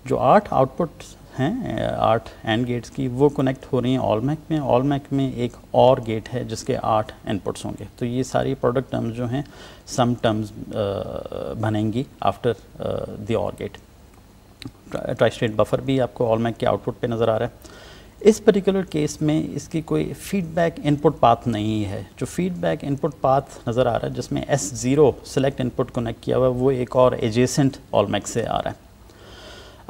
जो आठ आउटपुट हैं आठ एंड गेट्स की वो कनेक्ट हो रही हैं ऑल मैक में ऑल मैक में एक और गेट है जिसके आठ इनपुट्स होंगे तो ये सारी प्रोडक्ट टर्म्स जो हैं सम टर्म्स बनेंगी after the or gate tri state buffer भी आपको ऑल मैक के आउटपुट पे नज़र आ रहा है इस पर्टिकुलर केस में इसकी कोई फीडबैक इनपुट पाथ नहीं है जो फीडबैक इनपुट पाथ नज़र आ रहा है जिसमें S zero select input connect किया हुआ है वो एक और एजेसेंट ऑलमैक से आ रहा है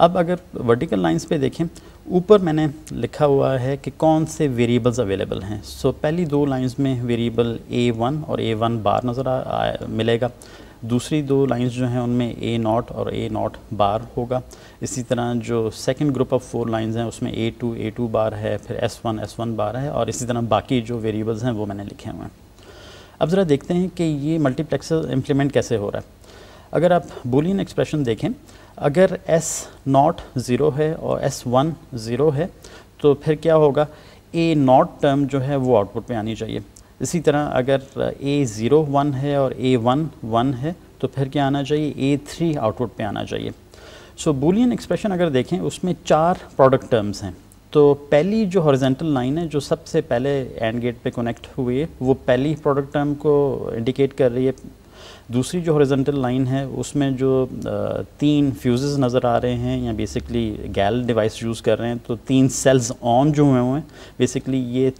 अब अगर वर्टिकल लाइंस पे देखें ऊपर मैंने लिखा हुआ है कि कौन से वेरिएबल्स अवेलेबल हैं सो so, पहली दो लाइंस में वेरिएबल ए वन और ए वन बार नज़र आ, मिलेगा दूसरी दो लाइंस जो हैं उनमें ए नॉट और ए नॉट बार होगा इसी तरह जो second group of four lines हैं उसमें A two A two bar है फिर S one S one bar है और इसी तरह बाकी जो वेरिएबल्स हैं वो मैंने लिखे हुए हैं अब ज़रा देखते हैं कि ये मल्टीप्लेक्सर इम्प्लीमेंट कैसे हो रहा है अगर आप बोलियन एक्सप्रेशन देखें अगर एस नॉट ज़ीरो है और एस वन ज़ीरो है तो फिर क्या होगा ए नॉट टर्म जो है वो आउटपुट में आनी चाहिए इसी तरह अगर ए ज़ीरो वन है और ए वन वन है तो फिर क्या आना चाहिए ए थ्री आउटपुट पे आना चाहिए सो बुलियन एक्सप्रेशन अगर देखें उसमें चार प्रोडक्ट टर्म्स हैं तो पहली जो हॉरिजेंटल लाइन है जो सबसे पहले एंड गेट पे कनेक्ट हुई है वो पहली प्रोडक्ट टर्म को इंडिकेट कर रही है दूसरी जो हॉरिजेंटल लाइन है उसमें जो तीन फ्यूज़ नज़र आ रहे हैं या बेसिकली गैल डिवाइस यूज़ कर रहे हैं तो तीन सेल्स ऑन जो हुए हुए हैं बेसिकली ये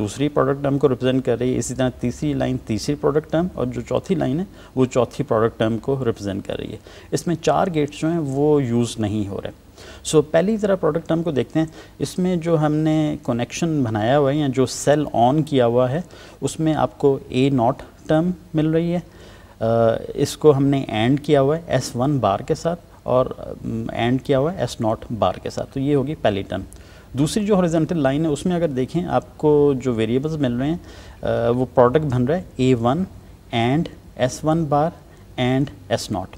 दूसरी प्रोडक्ट टर्म को रिप्रेजेंट कर रही है इसी तरह तीसरी लाइन तीसरी प्रोडक्ट टर्म और जो चौथी लाइन है वो चौथी प्रोडक्ट टर्म को रिप्रेजेंट कर रही है इसमें चार गेट्स जो हैं वो यूज़ नहीं हो रहे सो so, पहली ज़रा प्रोडक्ट टर्म को देखते हैं इसमें जो हमने कनेक्शन बनाया हुआ है या जो सेल ऑन किया हुआ है उसमें आपको ए नॉट टर्म मिल रही है इसको हमने एंड किया हुआ है एस वन बार के साथ और एंड किया हुआ है एस नॉट बार के साथ तो ये होगी पहली टर्म दूसरी जो हॉरिजेंटल लाइन है उसमें अगर देखें आपको जो वेरिएबल्स मिल रहे हैं वो प्रोडक्ट बन रहा है A one and S one bar and S not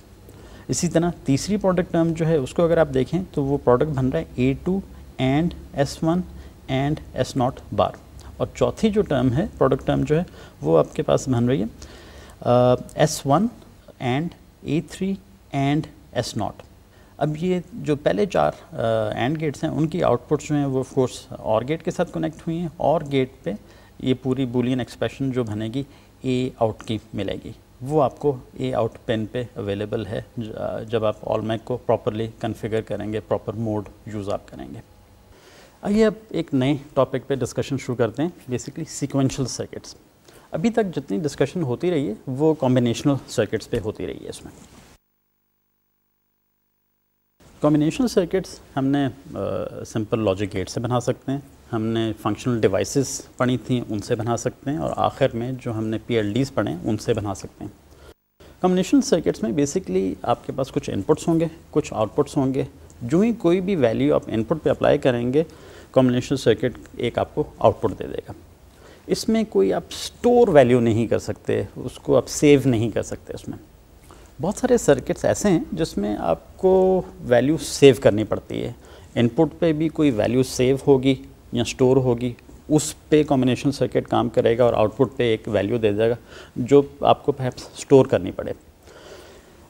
इसी तरह तीसरी प्रोडक्ट टर्म जो है उसको अगर आप देखें तो वो प्रोडक्ट बन रहा है A two and S one and S not bar और चौथी जो टर्म है प्रोडक्ट टर्म जो है वो आपके पास बन रही है S S1 and A3 and S0 अब ये जो पहले चार एंड uh, गेट्स हैं उनकी आउटपुट्स जो हैं वो कोर्स और गेट के साथ कनेक्ट हुई हैं और गेट पे ये पूरी बुलियन एक्सप्रेशन जो बनेगी ए आउट की मिलेगी वो आपको ए आउट पेन पे अवेलेबल है uh, जब आप ऑल मैक को प्रॉपरली कन्फिगर करेंगे प्रॉपर मोड यूज़ आप करेंगे आइए अब एक नए टॉपिक पे डिस्कशन शुरू करते हैं बेसिकली सिक्वेंशल सर्किट्स अभी तक जितनी डिस्कशन होती रही है वो कॉम्बिनेशनल सर्किट्स पे होती रही है इसमें कॉम्बिनेशनल सर्किट्स हमने सिंपल लॉजिक गेट से बना सकते हैं हमने फंक्शनल डिवाइसेस पढ़ी थी उनसे बना सकते हैं और आखिर में जो हमने पी पढ़े उनसे बना सकते हैं कॉम्बिनेशन सर्किट्स में बेसिकली आपके पास कुछ इनपुट्स होंगे कुछ आउटपुट्स होंगे जो ही कोई भी वैल्यू आप इनपुट पे अप्लाई करेंगे कॉम्बिनेशन सर्किट एक आपको आउटपुट दे देगा इसमें कोई आप स्टोर वैल्यू नहीं कर सकते उसको आप सेव नहीं कर सकते उसमें बहुत सारे सर्किट्स ऐसे हैं जिसमें आपको वैल्यू सेव करनी पड़ती है इनपुट पे भी कोई वैल्यू सेव होगी या स्टोर होगी उस पे कॉम्बिनेशन सर्किट काम करेगा और आउटपुट पे एक वैल्यू दे देगा जो आपको पैप्स स्टोर करनी पड़े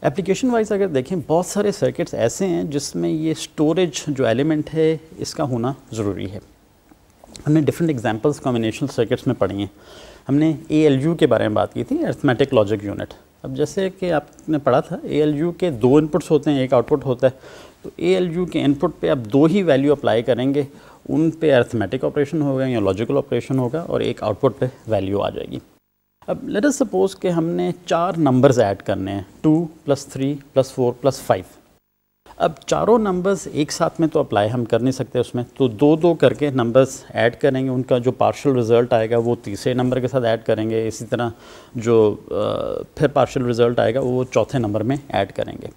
एप्लीकेशन वाइज अगर देखें बहुत सारे सर्किट्स ऐसे हैं जिसमें ये स्टोरेज जो एलिमेंट है इसका होना ज़रूरी है हमने डिफरेंट एग्जांपल्स कॉम्बिनेशन सर्किट्स में पढ़ी हैं हमने ए के बारे में बात की थी एर्थमेटिक लॉजिक यूनिट अब जैसे कि आपने पढ़ा था ए के दो इनपुट्स होते हैं एक आउटपुट होता है तो ए के इनपुट पे आप दो ही वैल्यू अप्लाई करेंगे उन पे अर्थमेटिक ऑपरेशन होगा या लॉजिकल ऑपरेशन होगा और एक आउटपुट पे वैल्यू आ जाएगी अब लेट अस सपोज कि हमने चार नंबर्स ऐड करने हैं two plus three plus four plus five अब चारों नंबर्स एक साथ में तो अप्लाई हम कर नहीं सकते उसमें तो दो दो करके नंबर्स ऐड करेंगे उनका जो पार्शल रिज़ल्ट आएगा वो तीसरे नंबर के साथ ऐड करेंगे इसी तरह जो फिर पार्शल रिज़ल्ट आएगा वो चौथे नंबर में ऐड करेंगे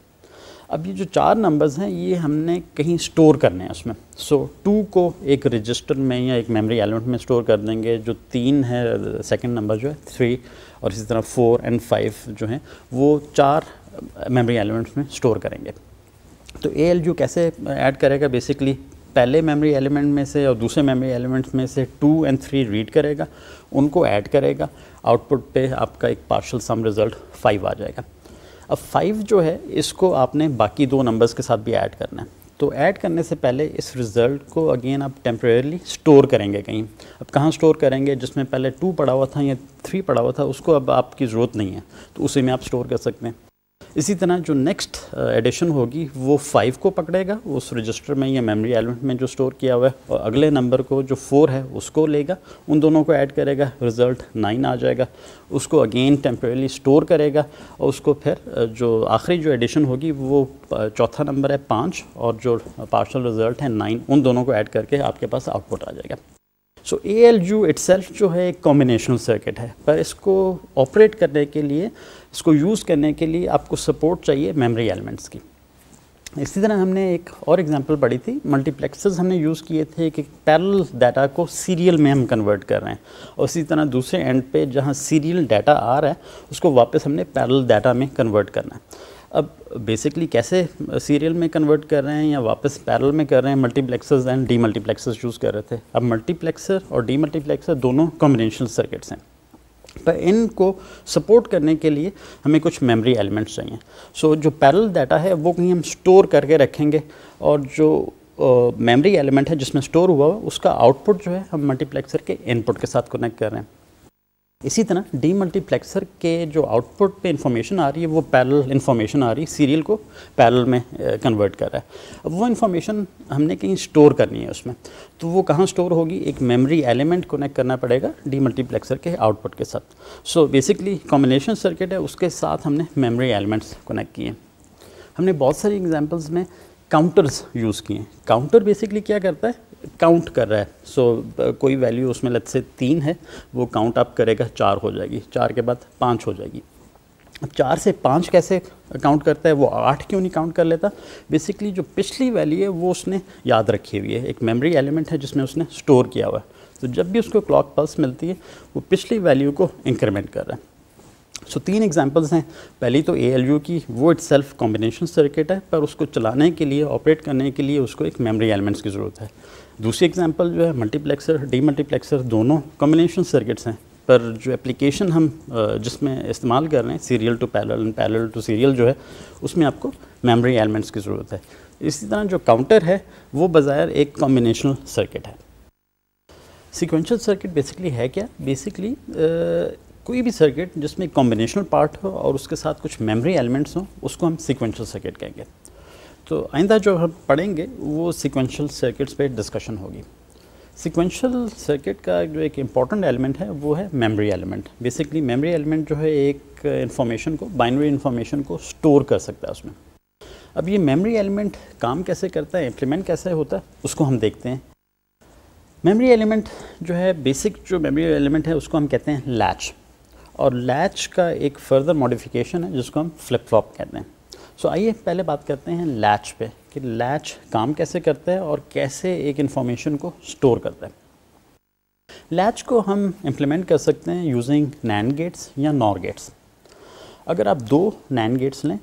अब ये जो चार नंबर्स हैं ये हमने कहीं स्टोर करने हैं उसमें सो so, टू को एक रजिस्टर में या एक मेमोरी एलिमेंट में स्टोर कर देंगे जो तीन है सेकंड नंबर जो है थ्री और इसी तरह फोर एंड फाइव जो हैं वो चार मेमोरी एलिमेंट्स में स्टोर करेंगे तो ए एल यू कैसे ऐड करेगा बेसिकली पहले मेमोरी एलिमेंट में से और दूसरे मेमोरी एलिमेंट्स में से टू एंड थ्री रीड करेगा उनको ऐड करेगा आउटपुट पे आपका एक पार्शल सम रिज़ल्ट फाइव आ जाएगा अब फाइव जो है इसको आपने बाकी दो नंबर्स के साथ भी ऐड करना है तो ऐड करने से पहले इस रिज़ल्ट को अगेन आप टेम्प्रेरली स्टोर करेंगे कहीं अब कहाँ स्टोर करेंगे जिसमें पहले टू पड़ा हुआ था या थ्री पड़ा हुआ था उसको अब आपकी ज़रूरत नहीं है तो उसी में आप स्टोर कर सकते हैं इसी तरह जो नेक्स्ट एडिशन uh, होगी वो फाइव को पकड़ेगा उस रजिस्टर में या मेमोरी एलिमेंट में जो स्टोर किया हुआ है और अगले नंबर को जो फोर है उसको लेगा उन दोनों को ऐड करेगा रिज़ल्ट नाइन आ जाएगा उसको अगेन टेम्परेली स्टोर करेगा और उसको फिर uh, जो आखिरी जो एडिशन होगी वो uh, चौथा नंबर है पाँच और जो पार्शल रिज़ल्ट है नाइन उन दोनों को ऐड करके आपके पास आउटपुट आ जाएगा so A L U self जो है एक कॉम्बिनेशनल सर्किट है पर इसको ऑपरेट करने के लिए इसको यूज़ करने के लिए आपको सपोर्ट चाहिए मेमोरी एलिमेंट्स की इसी तरह हमने एक और एग्जांपल पढ़ी थी मल्टीप्लेक्सेस हमने यूज़ किए थे कि पैरल डाटा को सीरियल में हम कन्वर्ट कर रहे हैं और इसी तरह दूसरे एंड पे जहाँ सीरियल डाटा आ रहा है उसको वापस हमने पैरल डाटा में कन्वर्ट करना है अब बेसिकली कैसे सीरियल में कन्वर्ट कर रहे हैं या वापस पैरल में कर रहे हैं multiplexers and demultiplexers choose कर रहे थे अब मल्टीप्लेक्सर और डी मल्टीप्लेक्सर दोनों कॉम्बिनेशन सर्किट्स हैं पर तो इनको सपोर्ट करने के लिए हमें कुछ मेमोरी एलिमेंट्स चाहिए सो so, जो पैरल डाटा है वो कहीं हम स्टोर करके रखेंगे और जो मेमोरी uh, एलिमेंट है जिसमें स्टोर हुआ हुआ उसका आउटपुट जो है हम मल्टीप्लेक्सर के इनपुट के साथ कनेक्ट कर रहे हैं इसी तरह डी मल्टीप्लेक्सर के जो आउटपुट पे इन्फॉर्मेशन आ रही है वो पैरल इन्फॉर्मेशन आ रही है सीरियल को पैरल में कन्वर्ट कर रहा है अब वो इन्फॉर्मेशन हमने कहीं स्टोर करनी है उसमें तो वो कहाँ स्टोर होगी एक मेमोरी एलिमेंट कनेक्ट करना पड़ेगा डी मल्टीप्लेक्सर के आउटपुट के साथ सो बेसिकली कॉम्बिनेशन सर्किट है उसके साथ हमने मेमरी एलिमेंट्स कनेक्ट किए हमने बहुत सारी एग्जाम्पल्स में काउंटर्स यूज़ किए काउंटर बेसिकली क्या करता है काउंट कर रहा है सो so, कोई वैल्यू उसमें लत से तीन है वो काउंट आप करेगा चार हो जाएगी चार के बाद पाँच हो जाएगी अब चार से पाँच कैसे काउंट करता है वो आठ क्यों नहीं काउंट कर लेता बेसिकली जो पिछली वैल्यू है वो उसने याद रखी हुई है एक मेमोरी एलिमेंट है जिसमें उसने स्टोर किया हुआ है तो जब भी उसको क्लॉक पल्स मिलती है वो पिछली वैल्यू को इंक्रीमेंट कर रहा है सो तीन एग्जांपल्स हैं पहली तो ए की वो इट सेल्फ कॉम्बिनेशन सर्किट है पर उसको चलाने के लिए ऑपरेट करने के लिए उसको एक मेमोरी एलिमेंट्स की ज़रूरत है दूसरी एग्जांपल जो है मल्टीप्लेक्सर डी मल्टीप्लेक्सर दोनों कॉम्बिनेशन सर्किट्स हैं पर जो एप्लीकेशन हम जिसमें इस्तेमाल कर रहे हैं serial to parallel and to serial जो है उसमें आपको मेमोरी एलिमेंट्स की ज़रूरत है इसी तरह जो काउंटर है वो बाज़ायर एक कॉम्बिनेशनल सर्किट है सिक्वेंशल सर्किट बेसिकली है क्या बेसिकली कोई भी सर्किट जिसमें कॉम्बिनेशनल पार्ट हो और उसके साथ कुछ मेमोरी एलिमेंट्स हों उसको हम सीक्वेंशियल सर्किट कहेंगे तो आइंदा जो हम पढ़ेंगे वो सीक्वेंशियल सर्किट्स पे डिस्कशन होगी सीक्वेंशियल सर्किट का जो एक इम्पॉर्टेंट एलिमेंट है वो है memory element basically memory element जो है एक इन्फॉर्मेशन को बाइनरी इन्फॉर्मेशन को स्टोर कर सकता है उसमें अब ये मेमोरी एलिमेंट काम कैसे करता है इम्प्लीमेंट कैसे होता है उसको हम देखते हैं मेमोरी एलिमेंट जो है बेसिक जो मेमोरी एलिमेंट है उसको हम कहते हैं लैच और लैच का एक फर्दर मॉडिफिकेशन है जिसको हम फ्लिप फ्लॉप कहते हैं सो so, आइए पहले बात करते हैं लैच पे कि लैच काम कैसे करता है और कैसे एक इन्फॉर्मेशन को स्टोर करता है लैच को हम इम्प्लीमेंट कर सकते हैं यूजिंग नैन गेट्स या नॉर गेट्स अगर आप दो नैन गेट्स लें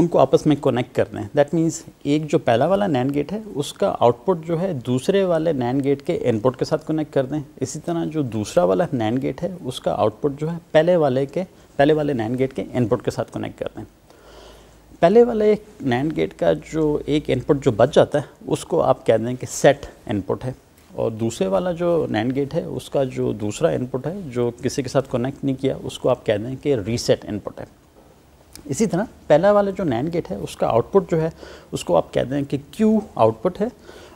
उनको आपस में कनेक्ट कर दें दैट मीन्स एक जो पहला वाला नैन गेट है उसका आउटपुट जो है दूसरे वाले नैन गेट के इनपुट के साथ कनेक्ट कर दें इसी तरह जो दूसरा वाला नैन गेट है उसका आउटपुट जो है पहले वाले के पहले वाले नैन गेट के इनपुट के साथ कनेक्ट कर दें पहले वाले नैन गेट का जो एक इनपुट जो बच जाता है उसको आप कह दें कि सेट इनपुट है और दूसरे वाला जो नैन गेट है उसका जो दूसरा इनपुट है जो किसी के साथ कनेक्ट नहीं किया उसको आप कह दें कि रीसेट इनपुट है इसी तरह पहला वाला जो नैन गेट है उसका आउटपुट जो है उसको आप कह दें कि क्यू आउटपुट है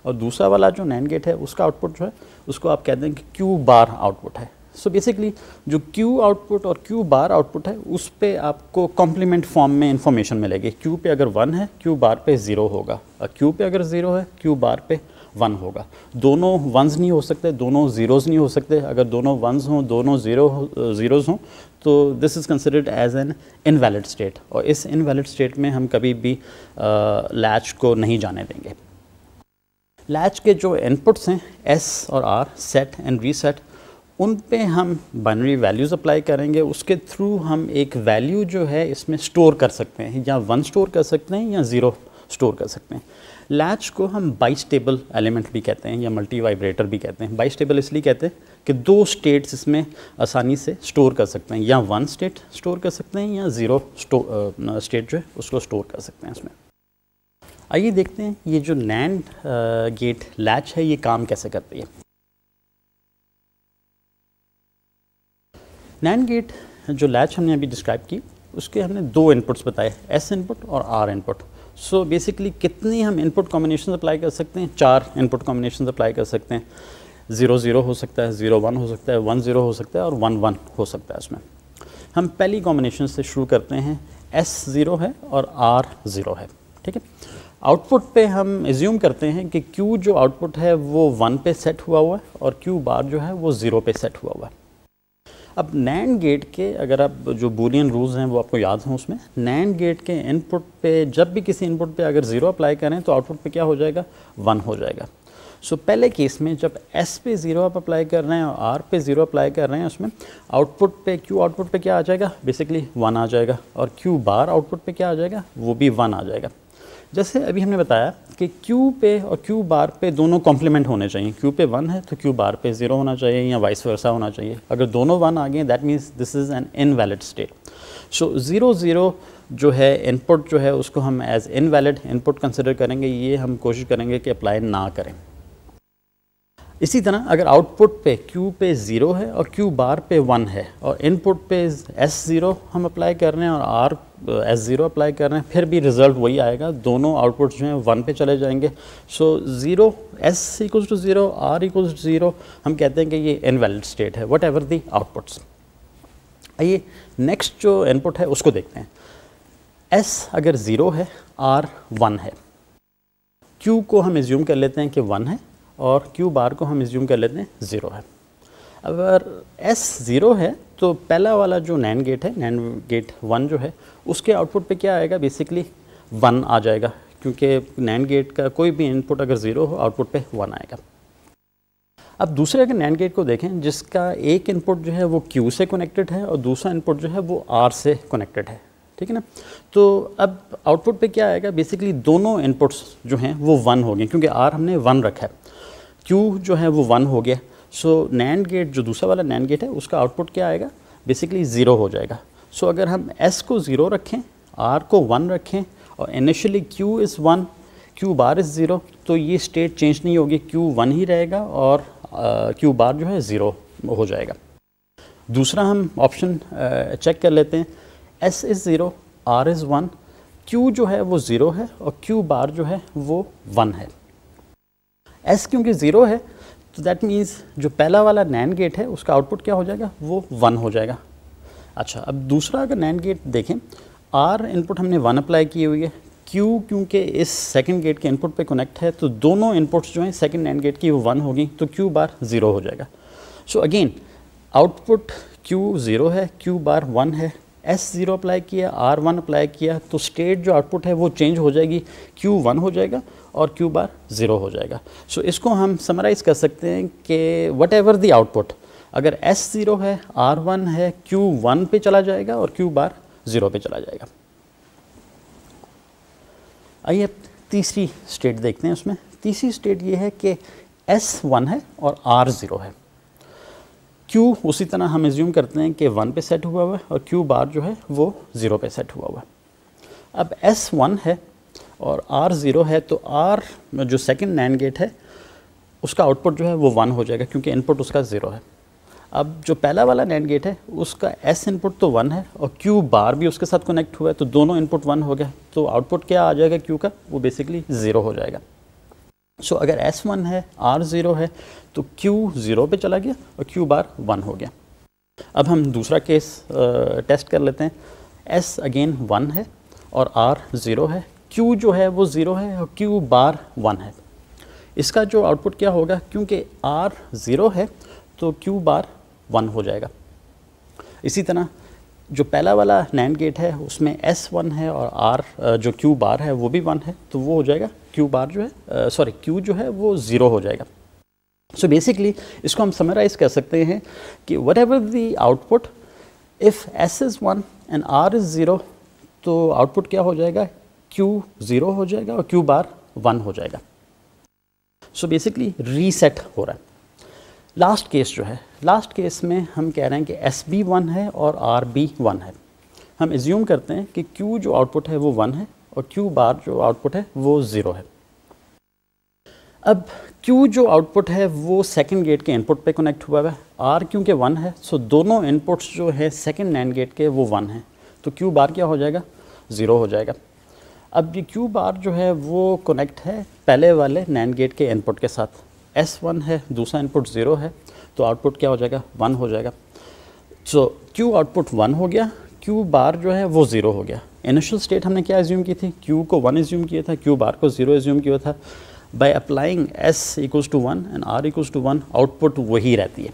और दूसरा वाला जो नैन गेट है उसका आउटपुट जो है उसको आप कह दें कि क्यू बार आउटपुट है सो so बेसिकली जो Q आउटपुट और Q बार आउटपुट है उस पर आपको कॉम्प्लीमेंट फॉर्म में इंफॉर्मेशन मिलेगी Q पे अगर वन है Q बार पे ज़ीरो होगा और क्यू पे अगर ज़ीरो है क्यू बार पे वन होगा दोनों वंस नहीं हो सकते दोनों ज़ीरोज़ नहीं हो सकते अगर दोनों वंस हों दोनों ज़ीरो ज़ीरोज़ हों तो this is considered as an invalid state और इस इनवैलिड स्टेट में हम कभी भी लैच को नहीं जाने देंगे लैच के जो इनपुट्स हैं एस और आर सेट एंड रीसेट उन पे हम बाइनरी वैल्यूज़ अप्लाई करेंगे उसके थ्रू हम एक वैल्यू जो है इसमें स्टोर कर सकते हैं या वन स्टोर कर सकते हैं या ज़ीरो स्टोर कर सकते हैं लैच को हम बाई स्टेबल एलिमेंट भी कहते हैं या मल्टी वाइब्रेटर भी कहते हैं बाई स्टेबल इसलिए कहते हैं कि दो स्टेट्स इसमें आसानी से स्टोर कर सकते हैं या वन स्टेट स्टोर कर सकते हैं या ज़ीरो स्टेट जो है उसको स्टोर कर सकते हैं इसमें आइए देखते हैं ये जो नैंड गेट लैच है ये काम कैसे करती है नैंड गेट जो लैच हमने अभी डिस्क्राइब की उसके हमने दो इनपुट्स बताए एस इनपुट और R input so so basically कितनी हम इनपुट कॉम्बिनेशन अप्लाई कर सकते हैं चार इनपुट कॉम्बिनेशन अप्लाई कर सकते हैं ज़ीरो ज़ीरो हो सकता है ज़ीरो वन हो सकता है वन ज़ीरो हो सकता है और वन वन हो सकता है इसमें हम पहली कॉम्बिनेशन से शुरू करते हैं एस ज़ीरो है और आर ज़ीरो है ठीक है आउटपुट पे हम एज्यूम करते हैं कि क्यू जो आउटपुट है वो वन पे सेट हुआ हुआ है और क्यू बार जो है वो ज़ीरो पे सेट हुआ हुआ है अब नैंड गेट के अगर आप जो बुलियन रूल्स हैं वो आपको याद हैं उसमें नैंड गेट के इनपुट पे जब भी किसी इनपुट पे अगर ज़ीरो अप्लाई करें तो आउटपुट पे क्या हो जाएगा वन हो जाएगा सो so, पहले केस में जब एस पे ज़ीरो आप अप्लाई कर रहे हैं और आर पे ज़ीरो अप्लाई कर रहे हैं उसमें आउटपुट पे क्यू आउटपुट पे क्या आ जाएगा बेसिकली वन आ जाएगा और क्यू बार आउटपुट पे क्या आ जाएगा वो भी वन आ जाएगा जैसे अभी हमने बताया कि Q पे और Q बार पे दोनों कॉम्प्लीमेंट होने चाहिए Q पे वन है तो Q बार पे ज़ीरो होना चाहिए या वाइस वर्सा होना चाहिए अगर दोनों वन आ गए that means this is an invalid state so zero zero जो है इनपुट जो है उसको हम एज इनवैलिड इनपुट कंसिडर करेंगे ये हम कोशिश करेंगे कि अप्लाई ना करें इसी तरह अगर आउटपुट पे Q पे ज़ीरो है और Q बार पे वन है और इनपुट पे एस ज़ीरो हम अप्लाई कर रहे हैं और R एस ज़ीरो अप्लाई कर रहे हैं फिर भी रिज़ल्ट वही आएगा दोनों आउटपुट जो हैं वन पे चले जाएंगे so zero S equals to zero R equals to zero हम कहते हैं कि ये इनवैलिड स्टेट है वट एवर दी आउटपुट्स आइए नेक्स्ट जो इनपुट है उसको देखते हैं एस अगर ज़ीरो है आर वन है क्यू को हम एज्यूम कर लेते हैं कि वन है और क्यू बार को हम एज्यूम कर लेते हैं ज़ीरो है अगर एस ज़ीरो है तो पहला वाला जो नैन गेट है नैन गेट वन जो है उसके आउटपुट पे क्या आएगा बेसिकली वन आ जाएगा क्योंकि नैन गेट का कोई भी इनपुट अगर ज़ीरो हो आउटपुट पे वन आएगा अब दूसरे अगर नैन गेट को देखें जिसका एक इनपुट जो है वो क्यू से कनेक्टेड है और दूसरा इनपुट जो है वो आर से कनेक्टेड है ठीक है ना तो अब आउटपुट पे क्या आएगा बेसिकली दोनों इनपुट्स जो हैं वो वन हो गए क्योंकि आर हमने वन रखा है क्यू जो है वो वन हो गया सो नैंड गेट जो दूसरा वाला नैंड गेट है उसका आउटपुट क्या आएगा बेसिकली ज़ीरो हो जाएगा सो so, अगर हम एस को ज़ीरो रखें आर को वन रखें और initially Q is one Q bar is zero तो ये स्टेट चेंज नहीं होगी क्यू वन ही रहेगा और क्यू uh, बार जो है ज़ीरो हो जाएगा दूसरा हम ऑप्शन चेक uh, कर लेते हैं S is zero R is one Q जो है वो ज़ीरो है और क्यू बार जो है वो वन है एस क्योंकि ज़ीरो है तो दैट मीन्स जो पहला वाला नैन गेट है उसका आउटपुट क्या हो जाएगा वो वन हो जाएगा अच्छा अब दूसरा अगर नैन गेट देखें आर इनपुट हमने वन अप्लाई की हुई है क्यू क्योंकि इस सेकंड गेट के इनपुट पे कनेक्ट है तो दोनों इनपुट्स जो हैं सेकंड नैन गेट की वो वन होगी तो क्यू बार ज़ीरो हो जाएगा so again output Q zero है क्यू बार वन है एस ज़ीरो अप्लाई किया आर वन अप्लाई किया तो स्टेट जो आउटपुट है वो चेंज हो जाएगी क्यू वन हो जाएगा और क्यू बार ज़ीरो हो जाएगा सो so, इसको हम समराइज़ कर सकते हैं कि वट एवर दी आउटपुट अगर एस ज़ीरो है आर वन है क्यू वन पर चला जाएगा और क्यू बार ज़ीरो पर चला जाएगा आइए अब तीसरी स्टेट देखते हैं उसमें तीसरी स्टेट ये है कि एस वन है और आर ज़ीरो है क्यू उसी तरह हम एज्यूम करते हैं कि वन पे सेट हुआ हुआ है और क्यू बार जो है वो ज़ीरो पे सेट हुआ हुआ है अब एस वन है और आर ज़ीरो है तो आर जो सेकेंड नैन गेट है उसका आउटपुट जो है वो वन हो जाएगा क्योंकि इनपुट उसका ज़ीरो है अब जो पहला वाला नैन गेट है उसका एस इनपुट तो वन है और क्यू बार भी उसके साथ कनेक्ट हुआ है तो दोनों इनपुट वन हो गया तो आउटपुट क्या आ जाएगा क्यू का वो बेसिकली ज़ीरो हो जाएगा सो so, अगर एस वन है आर ज़ीरो है तो क्यू ज़ीरो पे चला गया और क्यू बार वन हो गया अब हम दूसरा केस आ, टेस्ट कर लेते हैं एस अगेन वन है और आर ज़ीरो है Q जो है वो ज़ीरो है और Q बार वन है इसका जो आउटपुट क्या होगा क्योंकि R ज़ीरो है तो Q बार वन हो जाएगा इसी तरह जो पहला वाला नैंड गेट है उसमें एस वन है और आर जो क्यू बार है वो भी वन है तो वो हो जाएगा क्यू बार जो है सॉरी क्यू जो है वो ज़ीरो हो जाएगा सो so बेसिकली इसको हम समराइज कर सकते हैं कि whatever the output if S is one and R is zero तो आउटपुट क्या हो जाएगा क्यू ज़ीरो हो जाएगा और क्यू बार वन हो जाएगा सो बेसिकली रीसेट हो रहा है लास्ट केस जो है लास्ट केस में हम कह रहे हैं कि एस बी वन है और आर बी वन है हम एज्यूम करते हैं कि Q जो आउटपुट है वो वन है और Q बार जो आउटपुट है वो ज़ीरो है अब Q जो आउटपुट है वो सेकंड गेट के इनपुट पे कनेक्ट हुआ है R क्योंकि वन है सो दोनों इनपुट्स जो है सेकंड नैंड गेट के वो वन है तो Q बार क्या हो जाएगा ज़ीरो हो जाएगा अब ये क्यू बार जो है वो कनेक्ट है पहले वाले नैन गेट के इनपुट के साथ एस वन है दूसरा इनपुट ज़ीरो है तो आउटपुट क्या हो जाएगा वन हो जाएगा सो क्यू आउटपुट वन हो गया क्यू बार जो है वो ज़ीरो हो गया इनिशियल स्टेट हमने क्या एज्यूम की थी क्यू को वन एज्यूम किया था क्यू बार को ज़ीरो एज्यूम किया था by applying S equals to one and R equals to one output वही रहती है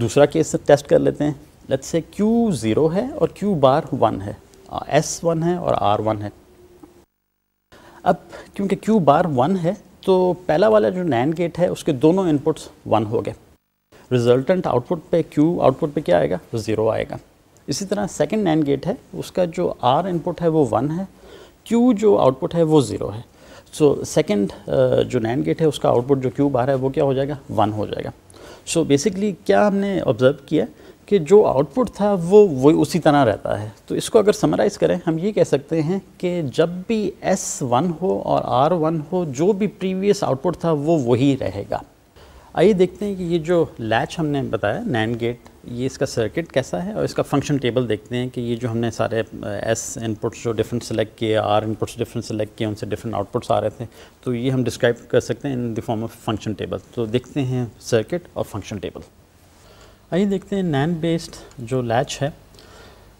दूसरा केस टेस्ट कर लेते हैं लेट्स से क्यू ज़ीरो है और क्यू बार वन है एस uh, वन है और आर वन है अब क्योंकि क्यू बार वन है तो पहला वाला जो नैन गेट है उसके दोनों इनपुट्स वन हो गए रिजल्टेंट आउटपुट पे क्यू आउटपुट पे क्या आएगा ज़ीरो आएगा इसी तरह सेकंड नैन गेट है उसका जो आर इनपुट है वो वन है क्यू जो आउटपुट है वो ज़ीरो है सो so, सेकंड uh, जो नैन गेट है उसका आउटपुट जो क्यू बार है वो क्या हो जाएगा वन हो जाएगा सो so, बेसिकली क्या हमने ऑब्ज़र्व किया कि जो आउटपुट था वो वही उसी तरह रहता है तो इसको अगर समराइज़ करें हम ये कह सकते हैं कि जब भी एस वन हो और आर वन हो जो भी प्रीवियस आउटपुट था वो वही रहेगा आइए देखते हैं कि ये जो लैच हमने बताया नैंड गेट ये इसका सर्किट कैसा है और इसका फंक्शन टेबल देखते हैं कि ये जो हमने सारे एस uh, इनपुट्स जो डिफरेंट सेलेक्ट किए आर इनपुट्स डिफरेंट सेलेक्ट किए उनसे डिफरेंट आउटपुट्स आ रहे थे तो ये हम डिस्क्राइब कर सकते हैं in the form of function table तो देखते हैं सर्किट और फंक्शन टेबल आइए देखते हैं नैन बेस्ड जो लैच है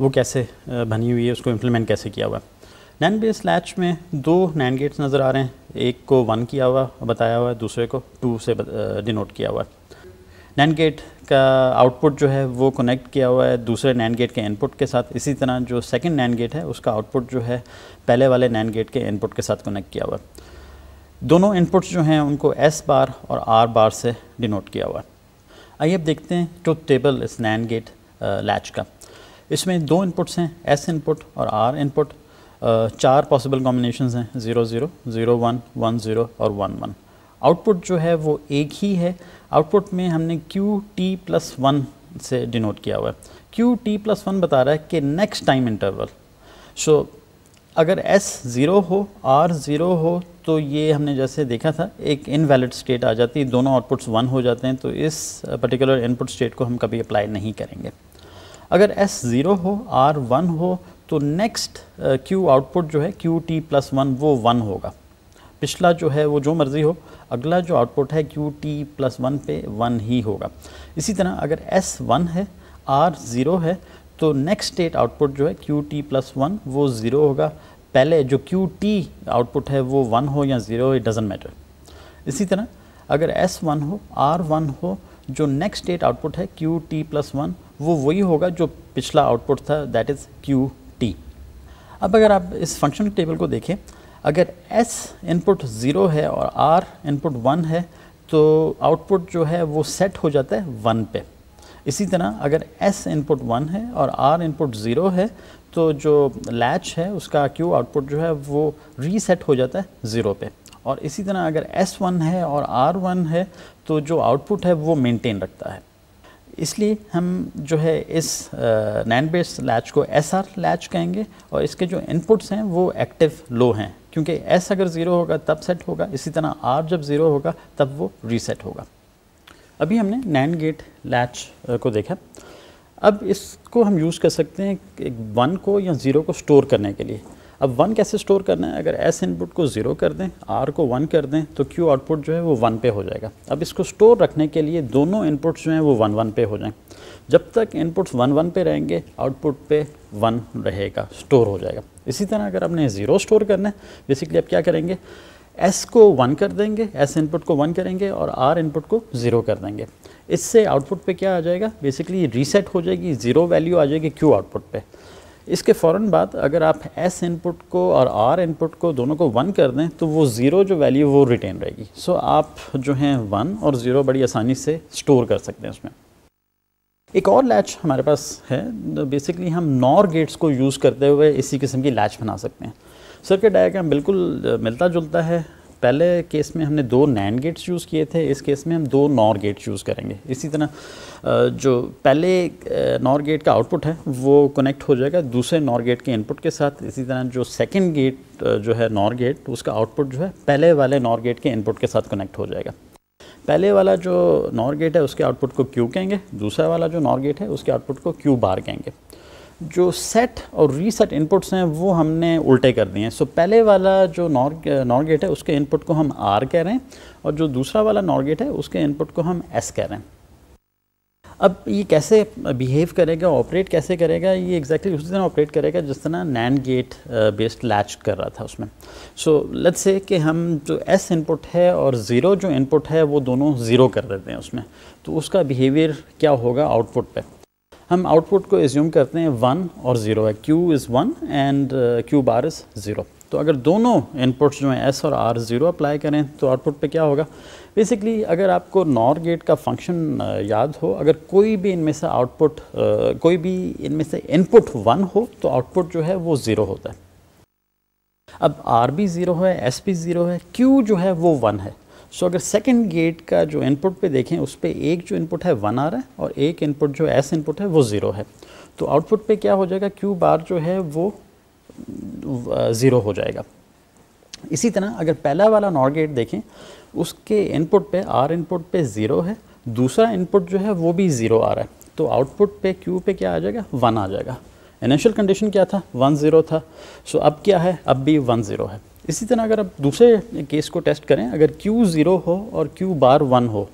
वो कैसे बनी हुई है उसको इम्प्लीमेंट कैसे किया हुआ है नैन बेस्ड लैच में दो नैन गेट्स नज़र आ रहे हैं एक को वन किया हुआ बताया हुआ है दूसरे को टू से डिनोट किया हुआ है नैन गेट का आउटपुट जो है वो कनेक्ट किया हुआ है दूसरे नैन गेट के इनपुट के साथ इसी तरह जो सेकंड नैन गेट है उसका आउटपुट जो है पहले वाले नैन गेट के इनपुट के साथ कनेक्ट किया हुआ है दोनों इनपुट्स जो हैं उनको एस बार और आर बार से डिनोट किया हुआ है आइए अब देखते हैं ट्रुथ टेबल इस नैन गेट लैच का इसमें दो इनपुट्स हैं एस इनपुट और आर इनपुट चार पॉसिबल कॉम्बिनेशन हैं zero zero zero one one zero और वन वन आउटपुट जो है वो एक ही है आउटपुट में हमने क्यू टी प्लस वन से डिनोट किया हुआ है क्यू टी प्लस वन बता रहा है कि नेक्स्ट टाइम इंटरवल सो अगर एस ज़ीरो हो आर ज़ीरो हो तो ये हमने जैसे देखा था एक इनवैलिड स्टेट आ जाती है दोनों आउटपुट्स वन हो जाते हैं तो इस पर्टिकुलर इनपुट स्टेट को हम कभी अप्लाई नहीं करेंगे अगर एस ज़ीरो हो आर वन हो तो नेक्स्ट क्यू आउटपुट जो है क्यू टी प्लस वन वो वन होगा पिछला जो है वो जो मर्ज़ी हो अगला जो आउटपुट है क्यू टी प्लस वन पे वन ही होगा इसी तरह अगर एस वन है आर ज़ीरो है तो नेक्स्ट स्टेट आउटपुट जो है क्यू टी प्लस वन वो ज़ीरो होगा पहले जो क्यू टी आउटपुट है वो वन हो या ज़ीरो हो इट डजेंट मैटर इसी तरह अगर एस वन हो आर वन हो जो नेक्स्ट स्टेट आउटपुट है क्यू टी प्लस वन वो वही होगा जो पिछला आउटपुट था दैट इज़ क्यू टी अब अगर आप इस फंक्शन टेबल को देखें अगर एस इनपुट ज़ीरो है और आर इनपुट वन है तो आउटपुट जो है वो सेट हो जाता है वन पे इसी तरह अगर S इनपुट वन है और R इनपुट ज़ीरो है तो जो लैच है उसका Q आउटपुट जो है वो रीसेट हो जाता है ज़ीरो पे और इसी तरह अगर वन है और वन है तो जो आउटपुट है वो मेंटेन रखता है इसलिए हम जो है इस नैन बेस लैच को एस आर लैच कहेंगे और इसके जो इनपुट्स हैं वो एक्टिव लो हैं क्योंकि एस अगर ज़ीरो होगा तब सेट होगा इसी तरह आर जब ज़ीरो होगा तब वो रीसेट होगा अभी हमने नैन गेट लैच को देखा अब इसको हम यूज़ कर सकते हैं वन को या ज़ीरो को स्टोर करने के लिए अब वन कैसे स्टोर करना है अगर एस इनपुट को ज़ीरो कर दें आर को वन कर दें तो क्यू आउटपुट जो है वो वन पे हो जाएगा अब इसको स्टोर रखने के लिए दोनों इनपुट्स जो हैं वो वन वन पे हो जाएं जब तक इनपुट्स वन वन पे रहेंगे आउटपुट पे वन रहेगा स्टोर हो जाएगा इसी तरह अगर आपने ज़ीरो स्टोर करना है बेसिकली आप क्या करेंगे एस को वन कर देंगे एस इनपुट को वन करेंगे और आर इनपुट को ज़ीरो कर देंगे इससे आउटपुट पे क्या आ जाएगा बेसिकली रीसेट हो जाएगी ज़ीरो वैल्यू आ जाएगी क्यू आउटपुट पे इसके फ़ौर बाद अगर आप एस इनपुट को और आर इनपुट को दोनों को वन कर दें तो वो ज़ीरो जो वैल्यू वो रिटेन रहेगी सो आप जो हैं वन और ज़ीरो बड़ी आसानी से स्टोर कर सकते हैं उसमें एक और लैच हमारे पास है बेसिकली हम नॉर गेट्स को यूज़ करते हुए इसी किस्म की लैच बना सकते हैं सर के डायग्राम बिल्कुल मिलता जुलता है पहले केस में हमने दो नैन गेट्स यूज़ किए थे इस केस में हम दो नॉर गेट्स यूज़ करेंगे इसी तरह जो पहले नॉर गेट का आउटपुट है वो कनेक्ट हो जाएगा दूसरे नॉर गेट के इनपुट के साथ इसी तरह जो सेकंड गेट जो है नॉर गेट उसका आउटपुट जो है पहले वाले नॉर गेट के इनपुट के साथ कनेक्ट हो जाएगा पहले वाला जो नॉर गेट है उसके आउटपुट को क्यू कहेंगे दूसरा वाला जो नॉर गेट है उसके आउटपुट को क्यू बार कहेंगे जो सेट और रीसेट इनपुट्स हैं वो हमने उल्टे कर दिए हैं सो पहले वाला जो नॉर नॉर गेट है उसके इनपुट को हम आर कह रहे हैं और जो दूसरा वाला नॉर गेट है उसके इनपुट को हम एस कह रहे हैं अब ये कैसे बिहेव करेगा ऑपरेट कैसे करेगा ये एग्जैक्टली exactly उसी तरह ऑपरेट करेगा जिस तरह नैन गेट बेस्ड लैच कर रहा था उसमें सो लेट्स से कि हम जो एस इनपुट है और ज़ीरो जो इनपुट है वो दोनों ज़ीरो कर देते हैं उसमें तो उसका बिहेवियर क्या होगा आउटपुट पे हम आउटपुट को एज्यूम करते हैं वन और ज़ीरो है Q is one and Q bar is zero तो अगर दोनों इनपुट्स जो हैं एस और आर ज़ीरो अप्लाई करें तो आउटपुट पे क्या होगा बेसिकली अगर आपको नॉर गेट का फंक्शन uh, याद हो अगर कोई भी इनमें से आउटपुट uh, कोई भी इनमें से इनपुट वन हो तो आउटपुट जो है वो ज़ीरो होता है अब आर भी ज़ीरो है एस भी ज़ीरो है क्यू जो है वो वन है सो so, अगर सेकेंड गेट का जो इनपुट पे देखें उस पर एक जो इनपुट है वन आ रहा है और एक इनपुट जो एस इनपुट है वो ज़ीरो है तो आउटपुट पे क्या हो जाएगा क्यू बार जो है वो ज़ीरो हो जाएगा इसी तरह अगर पहला वाला नॉर गेट देखें उसके इनपुट पे आर इनपुट पे ज़ीरो है दूसरा इनपुट जो है वो भी ज़ीरो आ रहा है तो आउटपुट पे क्यू पे क्या आ जाएगा वन आ जाएगा इनिशियल कंडीशन क्या था वन ज़ीरो था सो so, अब क्या है अब भी वन ज़ीरो है इसी तरह अगर आप दूसरे केस को टेस्ट करें अगर Q ज़ीरो हो और Q बार वन हो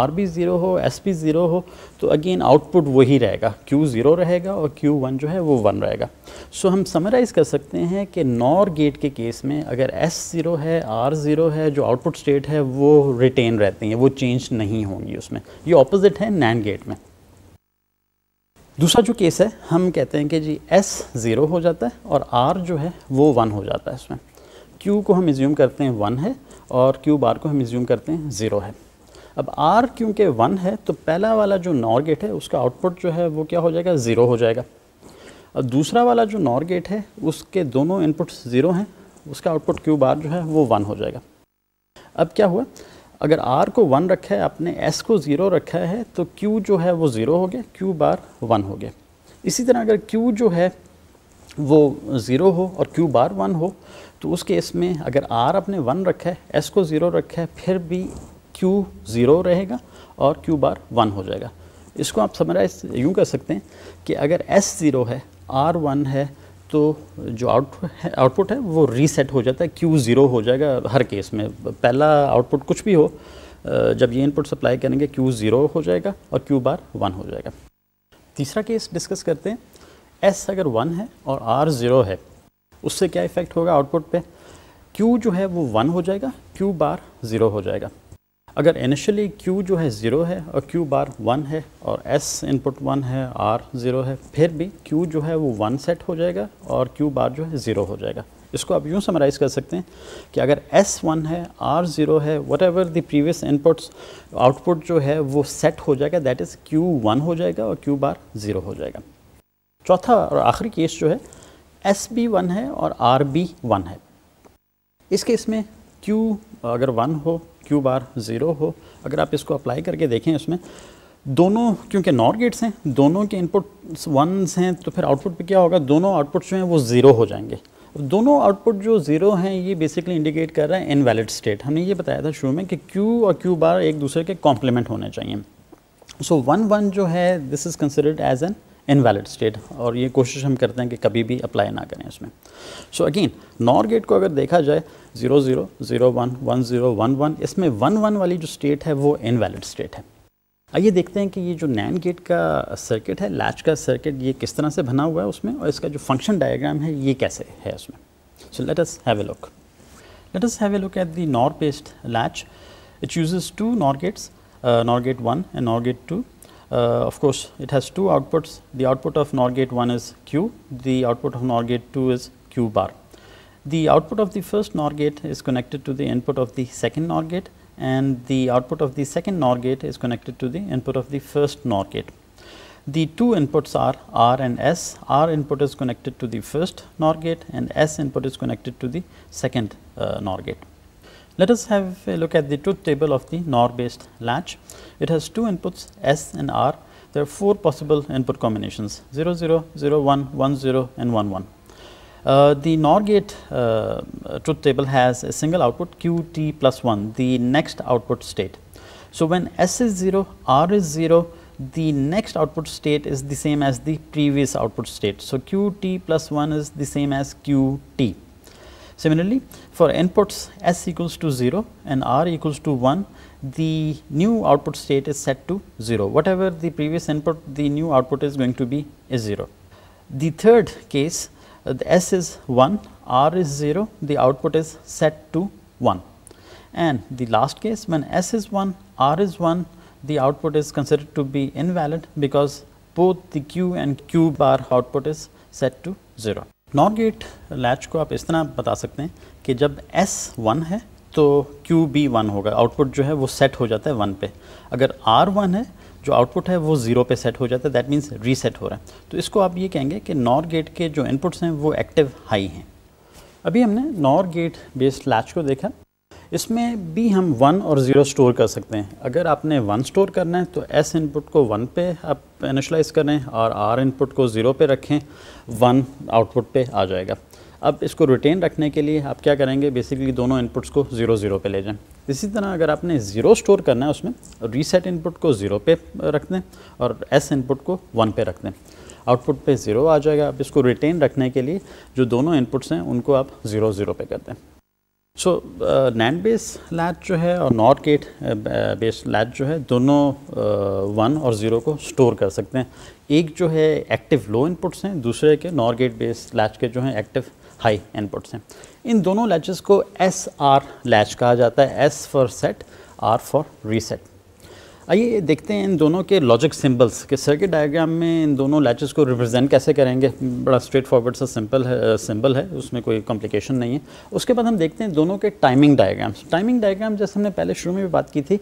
आर भी ज़ीरो हो एस भी ज़ीरो हो तो अगेन आउटपुट वही रहेगा Q ज़ीरो रहेगा और Q वन जो है वो वन रहेगा सो so, हम समराइज़ कर सकते हैं कि नॉर गेट के केस में अगर S ज़ीरो है R ज़ीरो है जो आउटपुट स्टेट है वो रिटेन रहती हैं वो चेंज नहीं होंगी उसमें ये ऑपोजिट है नैन गेट में दूसरा जो केस है हम कहते हैं कि जी एस ज़ीरो हो जाता है और आर जो है वो वन हो जाता है इसमें क्यू को हम इज्यूम करते हैं वन है और क्यू बार को हम इज्यूम करते हैं ज़ीरो है अब आर क्योंकि वन है तो पहला वाला जो नॉर गेट है उसका आउटपुट जो है वो क्या हो जाएगा ज़ीरो हो जाएगा अब दूसरा वाला जो नॉर गेट है उसके दोनों इनपुट्स ज़ीरो हैं उसका आउटपुट क्यू बार जो है वो वन हो जाएगा अब क्या हुआ अगर आर को वन रखा है आपने एस को ज़ीरो रखा है तो क्यू जो है वो ज़ीरो हो गया क्यू बार वन हो गया इसी तरह अगर क्यू जो है वो ज़ीरो हो और क्यू बार वन हो तो उस केस में अगर आर आपने वन रखा है एस को ज़ीरो रखा है फिर भी क्यू ज़ीरो रहेगा और क्यू बार वन हो जाएगा इसको आप समराइज यूँ कर सकते हैं कि अगर एस ज़ीरो है आर वन है तो जो आउट है आउटपुट है वो रीसेट हो जाता है क्यू ज़ीरो हो जाएगा हर केस में पहला आउटपुट कुछ भी हो जब ये इनपुट सप्लाई करेंगे क्यू ज़ीरो हो जाएगा और क्यू बार वन हो जाएगा तीसरा केस डिस्कस करते हैं एस अगर वन है और आर ज़ीरो है उससे क्या इफेक्ट होगा आउटपुट पे Q जो है वो वन हो जाएगा Q बार ज़ीरो हो जाएगा अगर इनिशियली Q जो है ज़ीरो है और Q बार वन है और S इनपुट वन है R ज़ीरो है फिर भी Q जो है वो वन सेट हो जाएगा और Q बार जो है ज़ीरो हो जाएगा इसको आप यूँ समराइज कर सकते हैं कि अगर S वन है R ज़ीरो है whatever the previous inputs output जो है वो सेट हो जाएगा दैट इज़ क्यू वन हो जाएगा और क्यू बार ज़ीरो हो जाएगा चौथा और आखिरी केस जो है एस बी वन है और आर बी वन है इस केस में क्यू अगर वन हो क्यू बार ज़ीरो हो अगर आप इसको अप्लाई करके देखें इसमें दोनों क्योंकि नॉर गेट्स हैं दोनों के इनपुट वंस हैं तो फिर आउटपुट पे क्या होगा दोनों आउटपुट जो हैं वो ज़ीरो हो जाएंगे दोनों आउटपुट जो ज़ीरो हैं ये बेसिकली इंडिकेट कर रहा है इनवैलिड स्टेट हमने ये बताया था शुरू में कि क्यू और क्यू बार एक दूसरे के कॉम्प्लीमेंट होने चाहिए सो वन वन जो है this is considered as an invalid state और ये कोशिश हम करते हैं कि कभी भी अप्लाई ना करें इसमें सो अगेन नॉर गेट को अगर देखा जाए zero zero zero one one zero one one इसमें वन वन वाली जो स्टेट है वो इनवैलिड स्टेट है आइए देखते हैं कि ये जो नैन गेट का सर्किट है लैच का सर्किट ये किस तरह से बना हुआ है उसमें और इसका जो फंक्शन डायग्राम है ये कैसे है उसमें so let us have a look let us have a look at the NOR based latch it uses two NOR gates uh, gate one and and gate two Uh, of course, it has two outputs. The output of NOR gate 1 is Q, the output of NOR gate 2 is Q bar. The output of the first NOR gate is connected to the input of the second NOR gate and the output of the second NOR gate is connected to the input of the first NOR gate. The two inputs are R and S. R input is connected to the first NOR gate and S input is connected to the second uh, NOR gate. Let us have a look at the truth table of the NOR based latch. It has two inputs S and R. There are four possible input combinations 0, 0, 0, 1, 1, 0 and 1, 1. Uh, the NOR gate uh, truth table has a single output QT plus 1, the next output state. So, when S is 0, R is 0, the next output state is the same as the previous output state. So, QT plus 1 is the same as QT. Similarly, for inputs S equals to 0 and R equals to 1, the new output state is set to 0. Whatever the previous input, the new output is going to be is 0. The third case, uh, the S is 1, R is 0, the output is set to 1. And the last case, when S is 1, R is 1, the output is considered to be invalid because both the Q and Q bar output is set to 0. NOR gate latch को आप इस तरह बता सकते हैं कि जब S one है तो क्यू बी वन होगा आउटपुट जो है वो सेट हो जाता है वन पे अगर आर वन है जो आउटपुट है वो ज़ीरो पे सेट हो जाता है दैट मीन्स रीसेट हो रहा है तो इसको आप ये कहेंगे कि नॉर गेट के जो इनपुट्स हैं वो एक्टिव हाई हैं अभी हमने नॉर गेट बेस्ड लैच को देखा इसमें भी हम वन और ज़ीरो स्टोर कर सकते हैं अगर आपने वन स्टोर करना है तो एस इनपुट को वन पे आप इनिशलाइज़ करें और आर इनपुट को ज़ीरो पे रखें वन आउटपुट पे आ जाएगा अब इसको रिटेन रखने के लिए आप क्या करेंगे बेसिकली दोनों इनपुट्स को ज़ीरो ज़ीरो पे ले जाएं इसी तरह अगर आपने ज़ीरो स्टोर करना है उसमें रीसेट इनपुट को ज़ीरो पे रख दें और एस इनपुट को वन पे रख दें आउटपुट पे ज़ीरो आ जाएगा अब इसको रिटेन रखने के लिए जो दोनों इनपुट्स हैं उनको आप ज़ीरो ज़ीरो पे कर दें सो नैंड बेस लैच जो है और नॉट गेट बेस लैच जो है दोनों वन uh, और ज़ीरो को स्टोर कर सकते हैं एक जो है एक्टिव लो इनपुट्स हैं दूसरे के नॉर गेट बेस लैच के जो हैं एक्टिव हाई इनपुट्स हैं इन दोनों लैचेस को एस आर लैच कहा जाता है S for set R for reset आइए देखते हैं इन दोनों के लॉजिक सिंबल्स के सर्किट डायग्राम में इन दोनों लैचेस को रिप्रेजेंट कैसे करेंगे बड़ा स्ट्रेट फॉरवर्ड सा सिंपल है सिंबल है उसमें कोई कॉम्प्लिकेशन नहीं है उसके बाद हम देखते हैं दोनों के टाइमिंग डायग्राम्स टाइमिंग डायग्राम जैसे हमने पहले शुरू में भी बात की थी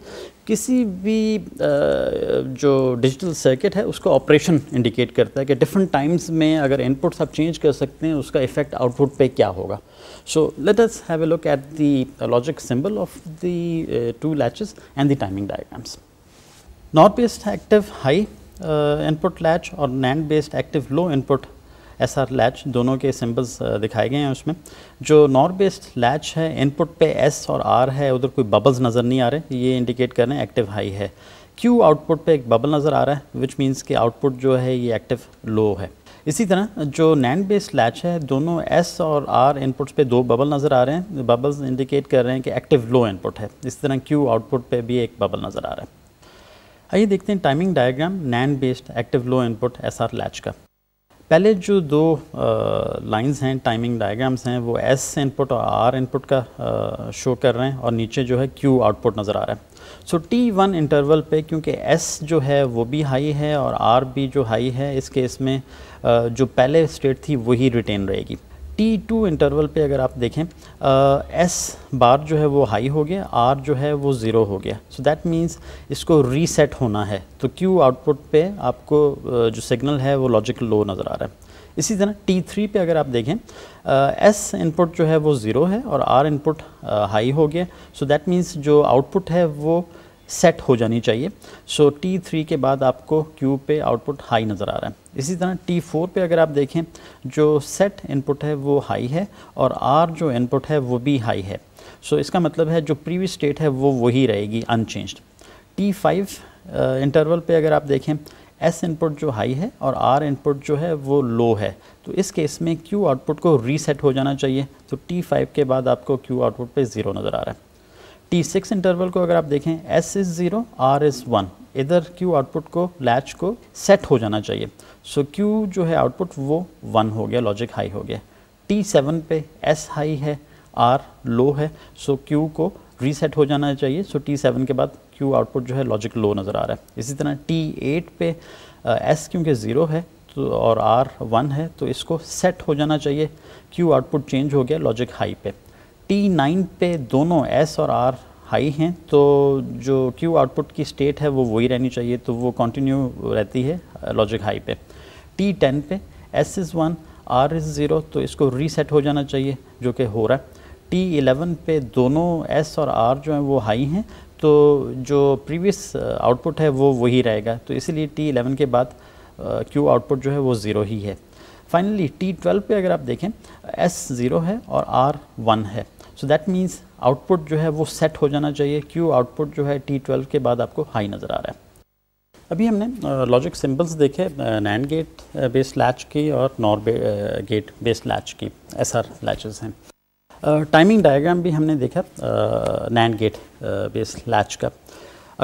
किसी भी जो डिजिटल सर्किट है उसको ऑपरेशन इंडिकेट करता है कि डिफरेंट टाइम्स में अगर इनपुट्स आप चेंज कर सकते हैं उसका इफेक्ट आउटपुट पे क्या होगा so let us have a look at the logic symbol of the two latches and the timing diagrams NOR based active high input latch और NAND based active low input S R latch दोनों के symbols uh, दिखाए गए हैं उसमें जो NOR based latch है input पे एस और आर है उधर कोई बबल्स नज़र नहीं आ रहे ये इंडिकेट कर रहे हैं एक्टिव हाई है क्यू आउटपुट पे एक बबल नज़र आ रहा है विच मीन्स कि आउटपुट जो है ये एक्टिव लो है इसी तरह जो नैंड बेस्ड लैच है दोनों एस और आर इनपुट्स पे दो बबल नज़र आ रहे हैं बबल्स इंडिकेट कर रहे हैं कि एक्टिव लो इनपुट है इसी तरह क्यू आउटपुट पे भी एक बबल नज़र आ रहा है आइए देखते हैं timing diagram NAND based active low input S R latch का पहले जो दो लाइंस हैं टाइमिंग डायग्राम्स हैं वो एस इनपुट और आर इनपुट का शो कर रहे हैं और नीचे जो है क्यू आउटपुट नज़र आ रहा है सो टी वन इंटरवल पे क्योंकि एस जो है वो भी हाई है और आर भी जो हाई है इस केस में आ, जो पहले स्टेट थी वही रिटेन रहेगी टी टू इंटरवल पे अगर आप देखें एस बार जो है वो हाई हो गया आर जो है वो ज़ीरो हो गया सो दैट मीन्स इसको रीसेट होना है तो क्यू आउटपुट पे आपको जो सिग्नल है वो लॉजिक लो नज़र आ रहा है इसी तरह टी थ्री पे अगर आप देखें एस इनपुट जो है वो ज़ीरो है और आर इनपुट हाई हो गया सो दैट मीन्स जो आउटपुट है वो सेट हो जानी चाहिए सो टी थ्री के बाद आपको क्यू पे आउटपुट हाई नज़र आ रहा है इसी तरह T4 पे अगर आप देखें जो सेट इनपुट है वो हाई है और R जो इनपुट है वो भी हाई है सो so, इसका मतलब है जो प्रीवियस स्टेट है वो वही रहेगी अनचेंज T5 इंटरवल पे अगर आप देखें S इनपुट जो हाई है और R इनपुट जो है वो लो है तो इस केस में Q आउटपुट को रीसेट हो जाना चाहिए तो T5 के बाद आपको Q आउटपुट पे ज़ीरो नज़र आ रहा है T6 इंटरवल को अगर आप देखें S is zero R is one इधर Q आउटपुट को लैच को सेट हो जाना चाहिए सो so, क्यू जो है आउटपुट वो वन हो गया लॉजिक हाई हो गया टी सेवन पे एस हाई है आर लो है सो so क्यू को रीसेट हो जाना चाहिए सो टी सेवन के बाद क्यू आउटपुट जो है लॉजिक लो नज़र आ रहा है इसी तरह टी एट पे uh, क्योंकि ज़ीरो है तो और आर वन है तो इसको सेट हो जाना चाहिए क्यू आउटपुट चेंज हो गया लॉजिक हाई पे टी नाइन पे दोनों एस और आर हाई हैं तो जो क्यू आउटपुट की स्टेट है वो वही रहनी चाहिए तो वो कंटिन्यू रहती है लॉजिक uh, हाई पे टी टेन पे S is one R is zero तो इसको रीसेट हो जाना चाहिए जो कि हो रहा है टी इलेवन पे दोनों एस और आर जो हैं वो हाई हैं तो जो प्रीवियस आउटपुट uh, है वो वही रहेगा तो इसीलिए टी इलेवन के बाद क्यू uh, आउटपुट जो है वो ज़ीरो ही है फाइनली टी ट्वेल्व पे अगर आप देखें एस ज़ीरो है और आर वन है सो दैट मीन्स आउटपुट जो है वो सेट हो जाना चाहिए क्यू आउटपुट जो है टी ट्वेल्व के बाद आपको हाई नज़र आ रहा है अभी हमने लॉजिक सिंबल्स देखे नैन गेट बेस्ड लैच की और नॉर गेट बेस्ड लैच की एस आर लैचेस हैं टाइमिंग डायग्राम भी हमने देखा नैन गेट बेस्ड लैच का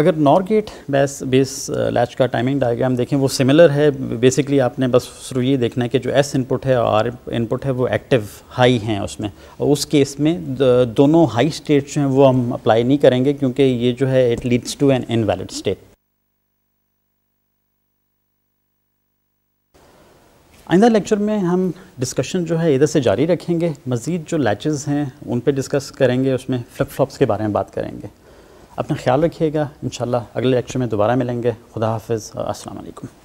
अगर NOR gate base base latch का टाइमिंग डायग्राम देखें वो सिमिलर है बेसिकली आपने बस शुरू ये देखना है कि जो एस इनपुट है और आर इनपुट है वो एक्टिव हाई हैं उसमें और उस केस में दोनों हाई स्टेट्स जो हैं वो हम अप्लाई नहीं करेंगे क्योंकि ये जो है it leads to an invalid state आइंदा लेक्चर में हम डिस्कशन जो है इधर से जारी रखेंगे मज़ीद जो लैचेज़ हैं उन पर डिस्कस करेंगे उसमें फ्लिप फ्लॉप्स के बारे में बात करेंगे अपना ख्याल रखिएगा इन अगले लेक्चर में दोबारा मिलेंगे खुदा हाफ़ असल